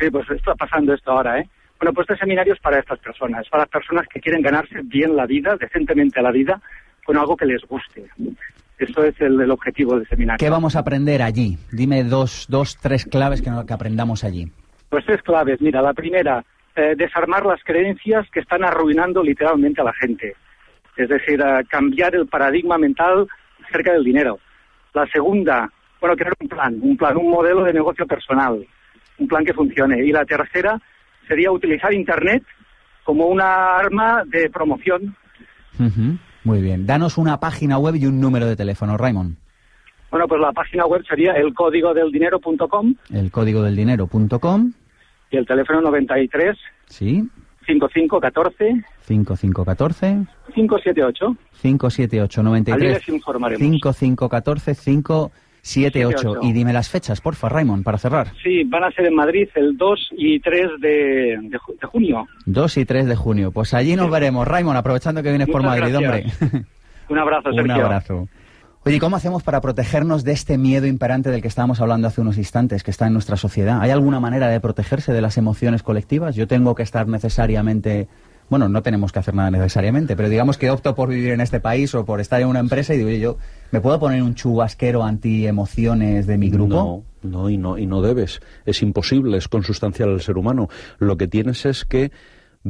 sí, pues está pasando esto ahora, ¿eh? Bueno, pues este seminario es para estas personas, para las personas que quieren ganarse bien la vida, decentemente la vida, con algo que les guste. Eso es el, objetivo del seminario. ¿Qué vamos a aprender allí? Dime dos, dos tres claves que, que aprendamos allí. Pues tres claves. Mira, la primera, eh, desarmar las creencias que están arruinando literalmente a la gente. Es decir, eh, cambiar el paradigma mental acerca del dinero. La segunda, bueno, crear un plan, un plan, un modelo de negocio personal, un plan que funcione. Y la tercera sería utilizar Internet como una arma de promoción. Muy bien. Danos una página web y un número de teléfono, Raymond. Bueno, pues la página web sería elcódigodeldinero.com. Elcódigodeldinero.com. Y el teléfono 93. Sí. 5514. 5514. 578. 578, 93. les informaremos. 5514, 5... 7-8. Y dime las fechas, porfa, Raymond, para cerrar. Sí, van a ser en Madrid el 2 y 3 de, junio. 2 y 3 de junio. Pues allí nos veremos, Raymond, aprovechando que vienes por Madrid, hombre. Un abrazo, Sergio. Un abrazo. Oye, ¿cómo hacemos para protegernos de este miedo imperante del que estábamos hablando hace unos instantes, que está en nuestra sociedad? ¿Hay alguna manera de protegerse de las emociones colectivas? Yo tengo que estar necesariamente bueno, no tenemos que hacer nada necesariamente, pero digamos que opto por vivir en este país o por estar en una empresa y digo, yo ¿Me puedo poner un chubasquero anti-emociones de mi grupo? No, no y, no, y no debes. Es imposible, es consustancial al ser humano. Lo que tienes es que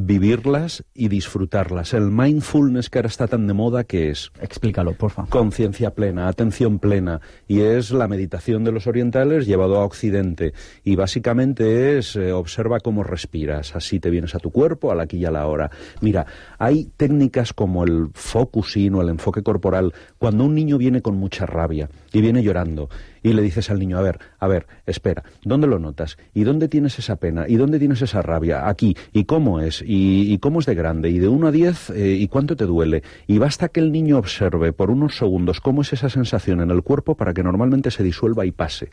vivirlas y disfrutarlas. El mindfulness que ahora está tan de moda, que es? Explícalo, por favor. Conciencia plena, atención plena. Y es la meditación de los orientales llevado a Occidente. Y básicamente es eh, observa cómo respiras. Así te vienes a tu cuerpo, a la aquí y a la hora. Mira, hay técnicas como el focusing o el enfoque corporal. Cuando un niño viene con mucha rabia y viene llorando y le dices al niño, a ver, a ver, espera, ¿dónde lo notas? ¿Y dónde tienes esa pena? ¿Y dónde tienes esa rabia? Aquí. ¿Y cómo es? ¿Y, cómo es de grande? ¿Y de 1 a 10? Eh, ¿Y cuánto te duele? Y basta que el niño observe por unos segundos cómo es esa sensación en el cuerpo para que normalmente se disuelva y pase.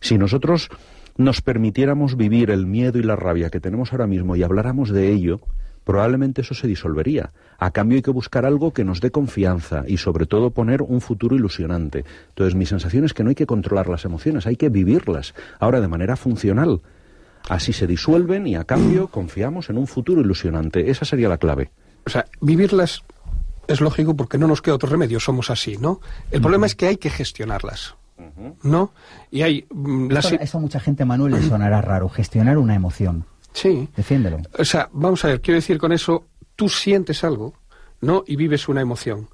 Si nosotros nos permitiéramos vivir el miedo y la rabia que tenemos ahora mismo y habláramos de ello, probablemente eso se disolvería. A cambio hay que buscar algo que nos dé confianza y sobre todo poner un futuro ilusionante. Entonces mi sensación es que no hay que controlar las emociones, hay que vivirlas, ahora de manera funcional. Así se disuelven y a cambio confiamos en un futuro ilusionante. Esa sería la clave. O sea, vivirlas es lógico porque no nos queda otro remedio, somos así, ¿no? El problema es que hay que gestionarlas. ¿No? Y hay. Mm, eso, eso a mucha gente, Manuel, le sonará raro, gestionar una emoción. Sí. Defiéndelo. O sea, vamos a ver, quiero decir con eso, tú sientes algo, ¿no? Y vives una emoción.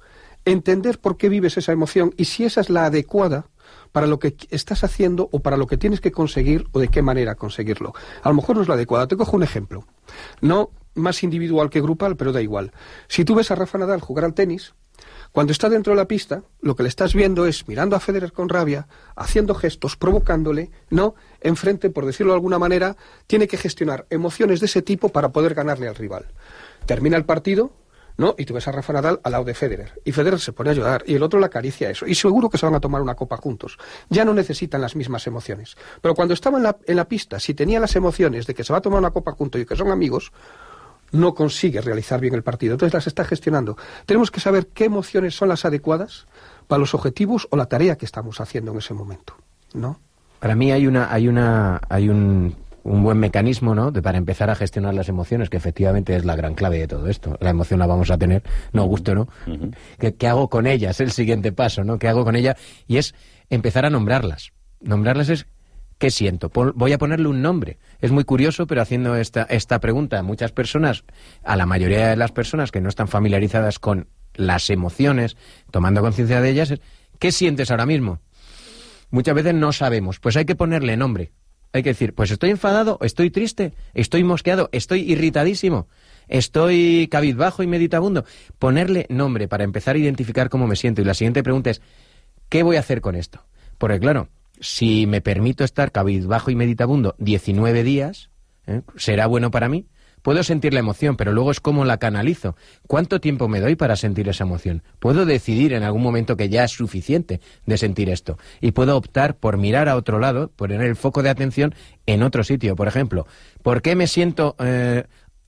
Entender por qué vives esa emoción y si esa es la adecuada para lo que estás haciendo o para lo que tienes que conseguir o de qué manera conseguirlo. A lo mejor no es la adecuada. Te cojo un ejemplo. No más individual que grupal, pero da igual. Si tú ves a Rafa Nadal jugar al tenis, cuando está dentro de la pista, lo que le estás viendo es mirando a Federer con rabia, haciendo gestos, provocándole, no, enfrente, por decirlo de alguna manera, tiene que gestionar emociones de ese tipo para poder ganarle al rival. Termina el partido, ¿no? Y tú ves a Rafa Nadal al lado de Federer. Y Federer se pone a ayudar y el otro le acaricia eso. Y seguro que se van a tomar una copa juntos. Ya no necesitan las mismas emociones. Pero cuando estaba en la, en la pista, si tenía las emociones de que se va a tomar una copa juntos y que son amigos, no consigue realizar bien el partido. Entonces las está gestionando. Tenemos que saber qué emociones son las adecuadas para los objetivos o la tarea que estamos haciendo en ese momento, ¿no? Para mí hay una hay una hay un buen mecanismo, De, para empezar a gestionar las emociones, que efectivamente es la gran clave de todo esto. La emoción la vamos a tener, no gusto, ¿no? ¿Qué, hago con ellas? El siguiente paso, ¿no? ¿Qué hago con ella? Y es empezar a nombrarlas. Nombrarlas es ¿Qué siento? Voy a ponerle un nombre. Es muy curioso, pero haciendo esta, esta pregunta a muchas personas, a la mayoría de las personas que no están familiarizadas con las emociones, tomando conciencia de ellas, ¿qué sientes ahora mismo? Muchas veces no sabemos, pues hay que ponerle nombre. Hay que decir, pues estoy enfadado, estoy triste, estoy mosqueado, estoy irritadísimo, estoy cabizbajo y meditabundo. Ponerle nombre para empezar a identificar cómo me siento. Y la siguiente pregunta es, ¿qué voy a hacer con esto? Porque claro, si me permito estar cabizbajo y meditabundo 19 días, ¿eh? ¿será bueno para mí? Puedo sentir la emoción, pero luego es cómo la canalizo. ¿Cuánto tiempo me doy para sentir esa emoción? Puedo decidir en algún momento que ya es suficiente de sentir esto. Y puedo optar por mirar a otro lado, poner el foco de atención en otro sitio. Por ejemplo, ¿por qué me siento eh,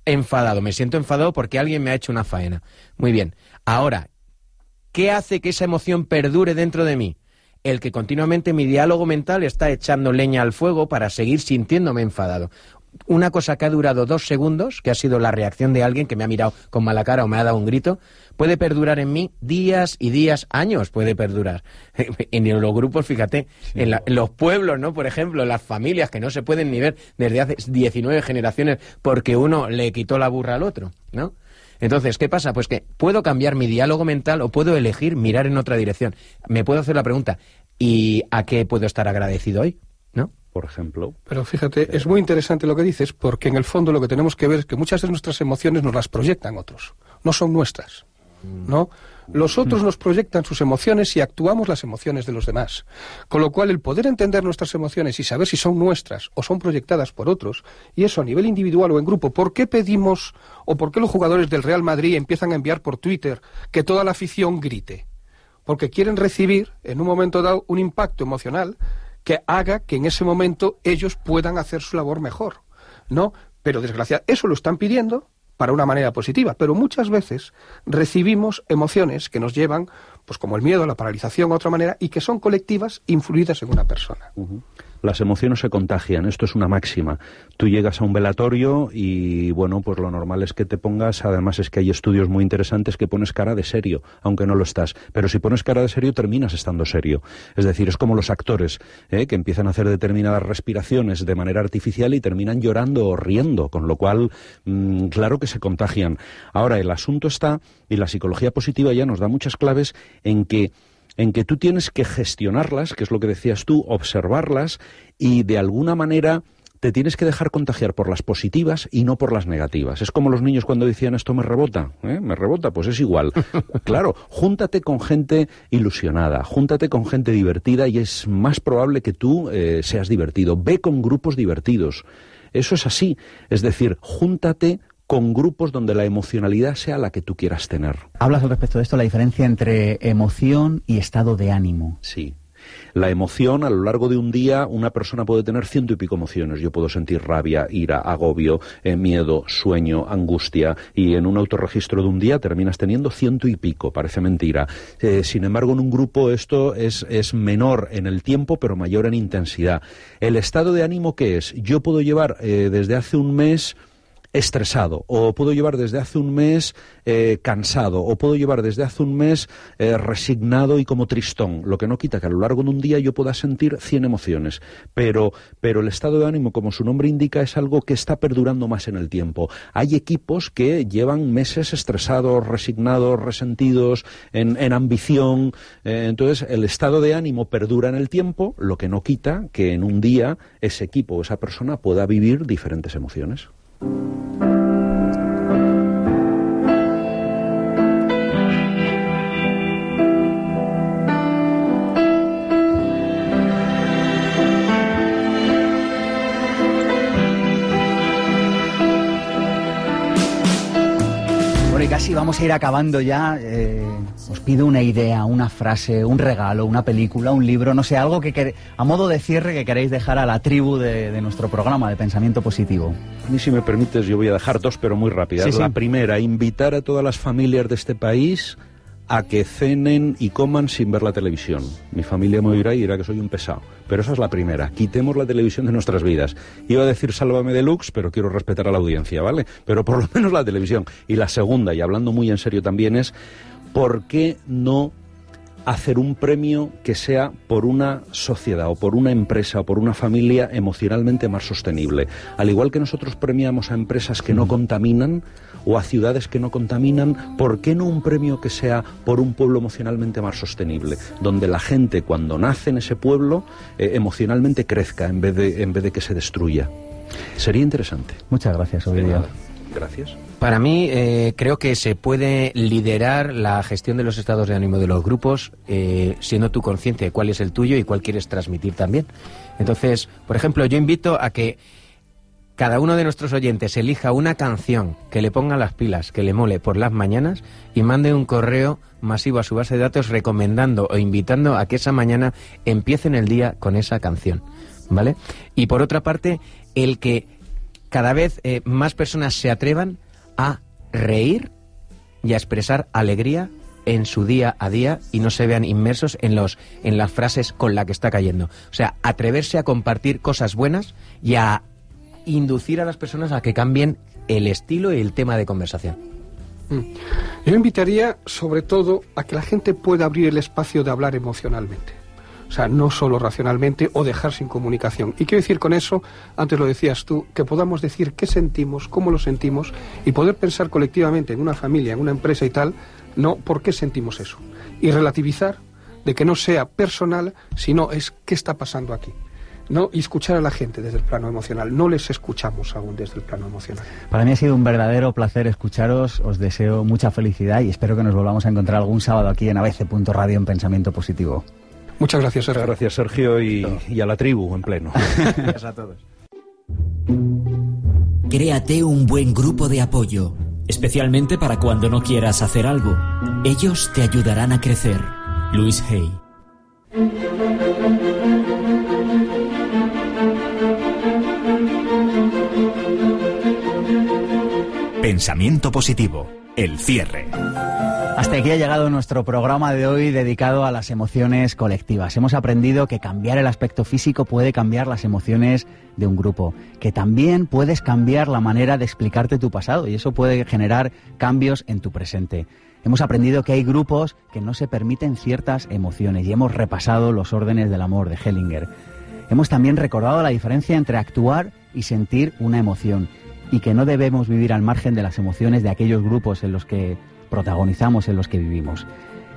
enfadado? Me siento enfadado porque alguien me ha hecho una faena. Muy bien. Ahora, ¿qué hace que esa emoción perdure dentro de mí? el que continuamente mi diálogo mental está echando leña al fuego para seguir sintiéndome enfadado. Una cosa que ha durado dos segundos, que ha sido la reacción de alguien que me ha mirado con mala cara o me ha dado un grito, puede perdurar en mí días y días, años puede perdurar. En los grupos, fíjate, en, en, los pueblos, ¿no? Por ejemplo, las familias que no se pueden ni ver desde hace 19 generaciones porque uno le quitó la burra al otro, ¿no? Entonces, ¿qué pasa? Pues que puedo cambiar mi diálogo mental o puedo elegir mirar en otra dirección. Me puedo hacer la pregunta, ¿y a qué puedo estar agradecido hoy? ¿No? por ejemplo. Pero fíjate, es muy interesante lo que dices, porque en el fondo lo que tenemos que ver es que muchas de nuestras emociones nos las proyectan otros, no son nuestras, ¿no? Los otros nos proyectan sus emociones y actuamos las emociones de los demás. Con lo cual, el poder entender nuestras emociones y saber si son nuestras o son proyectadas por otros, y eso a nivel individual o en grupo, ¿por qué pedimos o por qué los jugadores del Real Madrid empiezan a enviar por Twitter que toda la afición grite? Porque quieren recibir, en un momento dado, un impacto emocional que haga que en ese momento ellos puedan hacer su labor mejor. ¿No? Pero desgraciadamente, eso lo están pidiendo para una manera positiva, pero muchas veces recibimos emociones que nos llevan, pues como el miedo, la paralización, a otra manera, y que son colectivas influidas en una persona. Las emociones se contagian, esto es una máxima. Tú llegas a un velatorio y, bueno, pues lo normal es que te pongas, además es que hay estudios muy interesantes que pones cara de serio, aunque no lo estás. Pero si pones cara de serio, terminas estando serio. Es decir, es como los actores, ¿eh? que empiezan a hacer determinadas respiraciones de manera artificial y terminan llorando o riendo, con lo cual, mm, claro que se contagian. Ahora, el asunto está, y la psicología positiva ya nos da muchas claves en que en que tú tienes que gestionarlas, que es lo que decías tú, observarlas y de alguna manera te tienes que dejar contagiar por las positivas y no por las negativas. Es como los niños cuando decían esto me rebota, ¿eh? me rebota, pues es igual. claro, júntate con gente ilusionada, júntate con gente divertida y es más probable que tú eh, seas divertido. Ve con grupos divertidos. Eso es así. Es decir, júntate con grupos donde la emocionalidad sea la que tú quieras tener. Hablas al respecto de esto, la diferencia entre emoción y estado de ánimo. Sí. La emoción, a lo largo de un día, una persona puede tener ciento y pico emociones. Yo puedo sentir rabia, ira, agobio, eh, miedo, sueño, angustia, y en un autorregistro de un día terminas teniendo ciento y pico, parece mentira. Eh, sin embargo, en un grupo esto es, menor en el tiempo, pero mayor en intensidad. ¿El estado de ánimo qué es? Yo puedo llevar eh, desde hace un mes estresado, o puedo llevar desde hace un mes eh, cansado, o puedo llevar desde hace un mes eh, resignado y como tristón, lo que no quita que a lo largo de un día yo pueda sentir 100 emociones, pero, pero el estado de ánimo, como su nombre indica, es algo que está perdurando más en el tiempo. Hay equipos que llevan meses estresados, resignados, resentidos, en, ambición, eh, entonces el estado de ánimo perdura en el tiempo, lo que no quita que en un día ese equipo o esa persona pueda vivir diferentes emociones. Música vamos a ir acabando ya. Eh, os pido una idea, una frase, un regalo, una película, un libro, no sé, algo que, a modo de cierre que queréis dejar a la tribu de, nuestro programa de pensamiento positivo. A mí, si me permites, yo voy a dejar dos, pero muy rápidas. la primera, invitar a todas las familias de este país a que cenen y coman sin ver la televisión. Mi familia me oirá y dirá que soy un pesado. Pero esa es la primera. Quitemos la televisión de nuestras vidas. Iba a decir sálvame deluxe, pero quiero respetar a la audiencia, ¿vale? Pero por lo menos la televisión. Y la segunda, y hablando muy en serio también, es ¿por qué no hacer un premio que sea por una sociedad o por una empresa o por una familia emocionalmente más sostenible. Al igual que nosotros premiamos a empresas que no contaminan, o a ciudades que no contaminan, ¿por qué no un premio que sea por un pueblo emocionalmente más sostenible? Donde la gente cuando nace en ese pueblo eh, emocionalmente crezca en vez, de, en vez de que se destruya. Sería interesante. Muchas gracias, Ovidio. Gracias. Para mí, eh, creo que se puede liderar la gestión de los estados de ánimo de los grupos eh, siendo tú consciente de cuál es el tuyo y cuál quieres transmitir también. Entonces, por ejemplo, yo invito a que cada uno de nuestros oyentes elija una canción que le ponga las pilas, que le mole por las mañanas y mande un correo masivo a su base de datos recomendando o invitando a que esa mañana empiecen el día con esa canción, ¿vale? Y por otra parte, el que cada vez eh, más personas se atrevan a reír y a expresar alegría en su día a día y no se vean inmersos en los en las frases con la que está cayendo. O sea, atreverse a compartir cosas buenas y a inducir a las personas a que cambien el estilo y el tema de conversación? Mm. Yo invitaría sobre todo a que la gente pueda abrir el espacio de hablar emocionalmente. O sea, no solo racionalmente o dejar sin comunicación. Y quiero decir con eso, antes lo decías tú, que podamos decir qué sentimos, cómo lo sentimos y poder pensar colectivamente en una familia, en una empresa y tal, no por qué sentimos eso. Y relativizar de que no sea personal, sino es qué está pasando aquí. ¿no? y escuchar a la gente desde el plano emocional. No les escuchamos aún desde el plano emocional. Para mí ha sido un verdadero placer escucharos. Os deseo mucha felicidad y espero que nos volvamos a encontrar algún sábado aquí en radio en Pensamiento Positivo. Muchas gracias, Sergio. gracias, Sergio, y, y a la tribu en pleno. gracias a todos. Créate un buen grupo de apoyo, especialmente para cuando no quieras hacer algo. Ellos te ayudarán a crecer. Luis Hay. Pensamiento positivo, el cierre. Hasta aquí ha llegado nuestro programa de hoy dedicado a las emociones colectivas. Hemos aprendido que cambiar el aspecto físico puede cambiar las emociones de un grupo, que también puedes cambiar la manera de explicarte tu pasado y eso puede generar cambios en tu presente. Hemos aprendido que hay grupos que no se permiten ciertas emociones y hemos repasado los órdenes del amor de Hellinger. Hemos también recordado la diferencia entre actuar y sentir una emoción y que no debemos vivir al margen de las emociones de aquellos grupos en los que protagonizamos, en los que vivimos.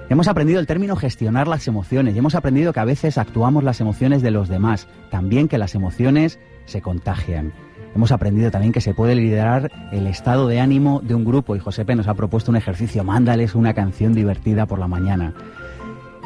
Hemos aprendido el término gestionar las emociones y hemos aprendido que a veces actuamos las emociones de los demás, también que las emociones se contagian. Hemos aprendido también que se puede liderar el estado de ánimo de un grupo y Josepe nos ha propuesto un ejercicio, mándales una canción divertida por la mañana.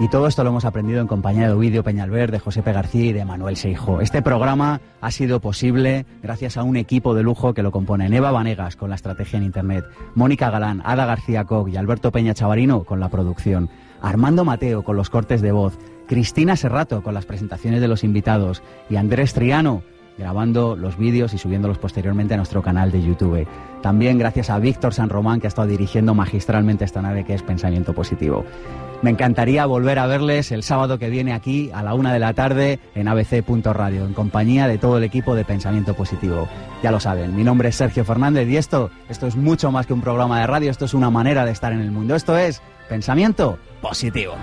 Y todo esto lo hemos aprendido en compañía de Ovidio Peñalver, de José P. García y de Manuel Seijo. Este programa ha sido posible gracias a un equipo de lujo que lo componen Eva Vanegas con la estrategia en Internet, Mónica Galán, Ada García Cog y Alberto Peña Chavarino con la producción, Armando Mateo con los cortes de voz, Cristina Serrato con las presentaciones de los invitados y Andrés Triano grabando los vídeos y subiéndolos posteriormente a nuestro canal de YouTube. También gracias a Víctor San Román, que ha estado dirigiendo magistralmente esta nave que es Pensamiento Positivo. Me encantaría volver a verles el sábado que viene aquí a la una de la tarde en abc.radio, en compañía de todo el equipo de Pensamiento Positivo. Ya lo saben, mi nombre es Sergio Fernández y esto, esto es mucho más que un programa de radio, esto es una manera de estar en el mundo, esto es Pensamiento Positivo.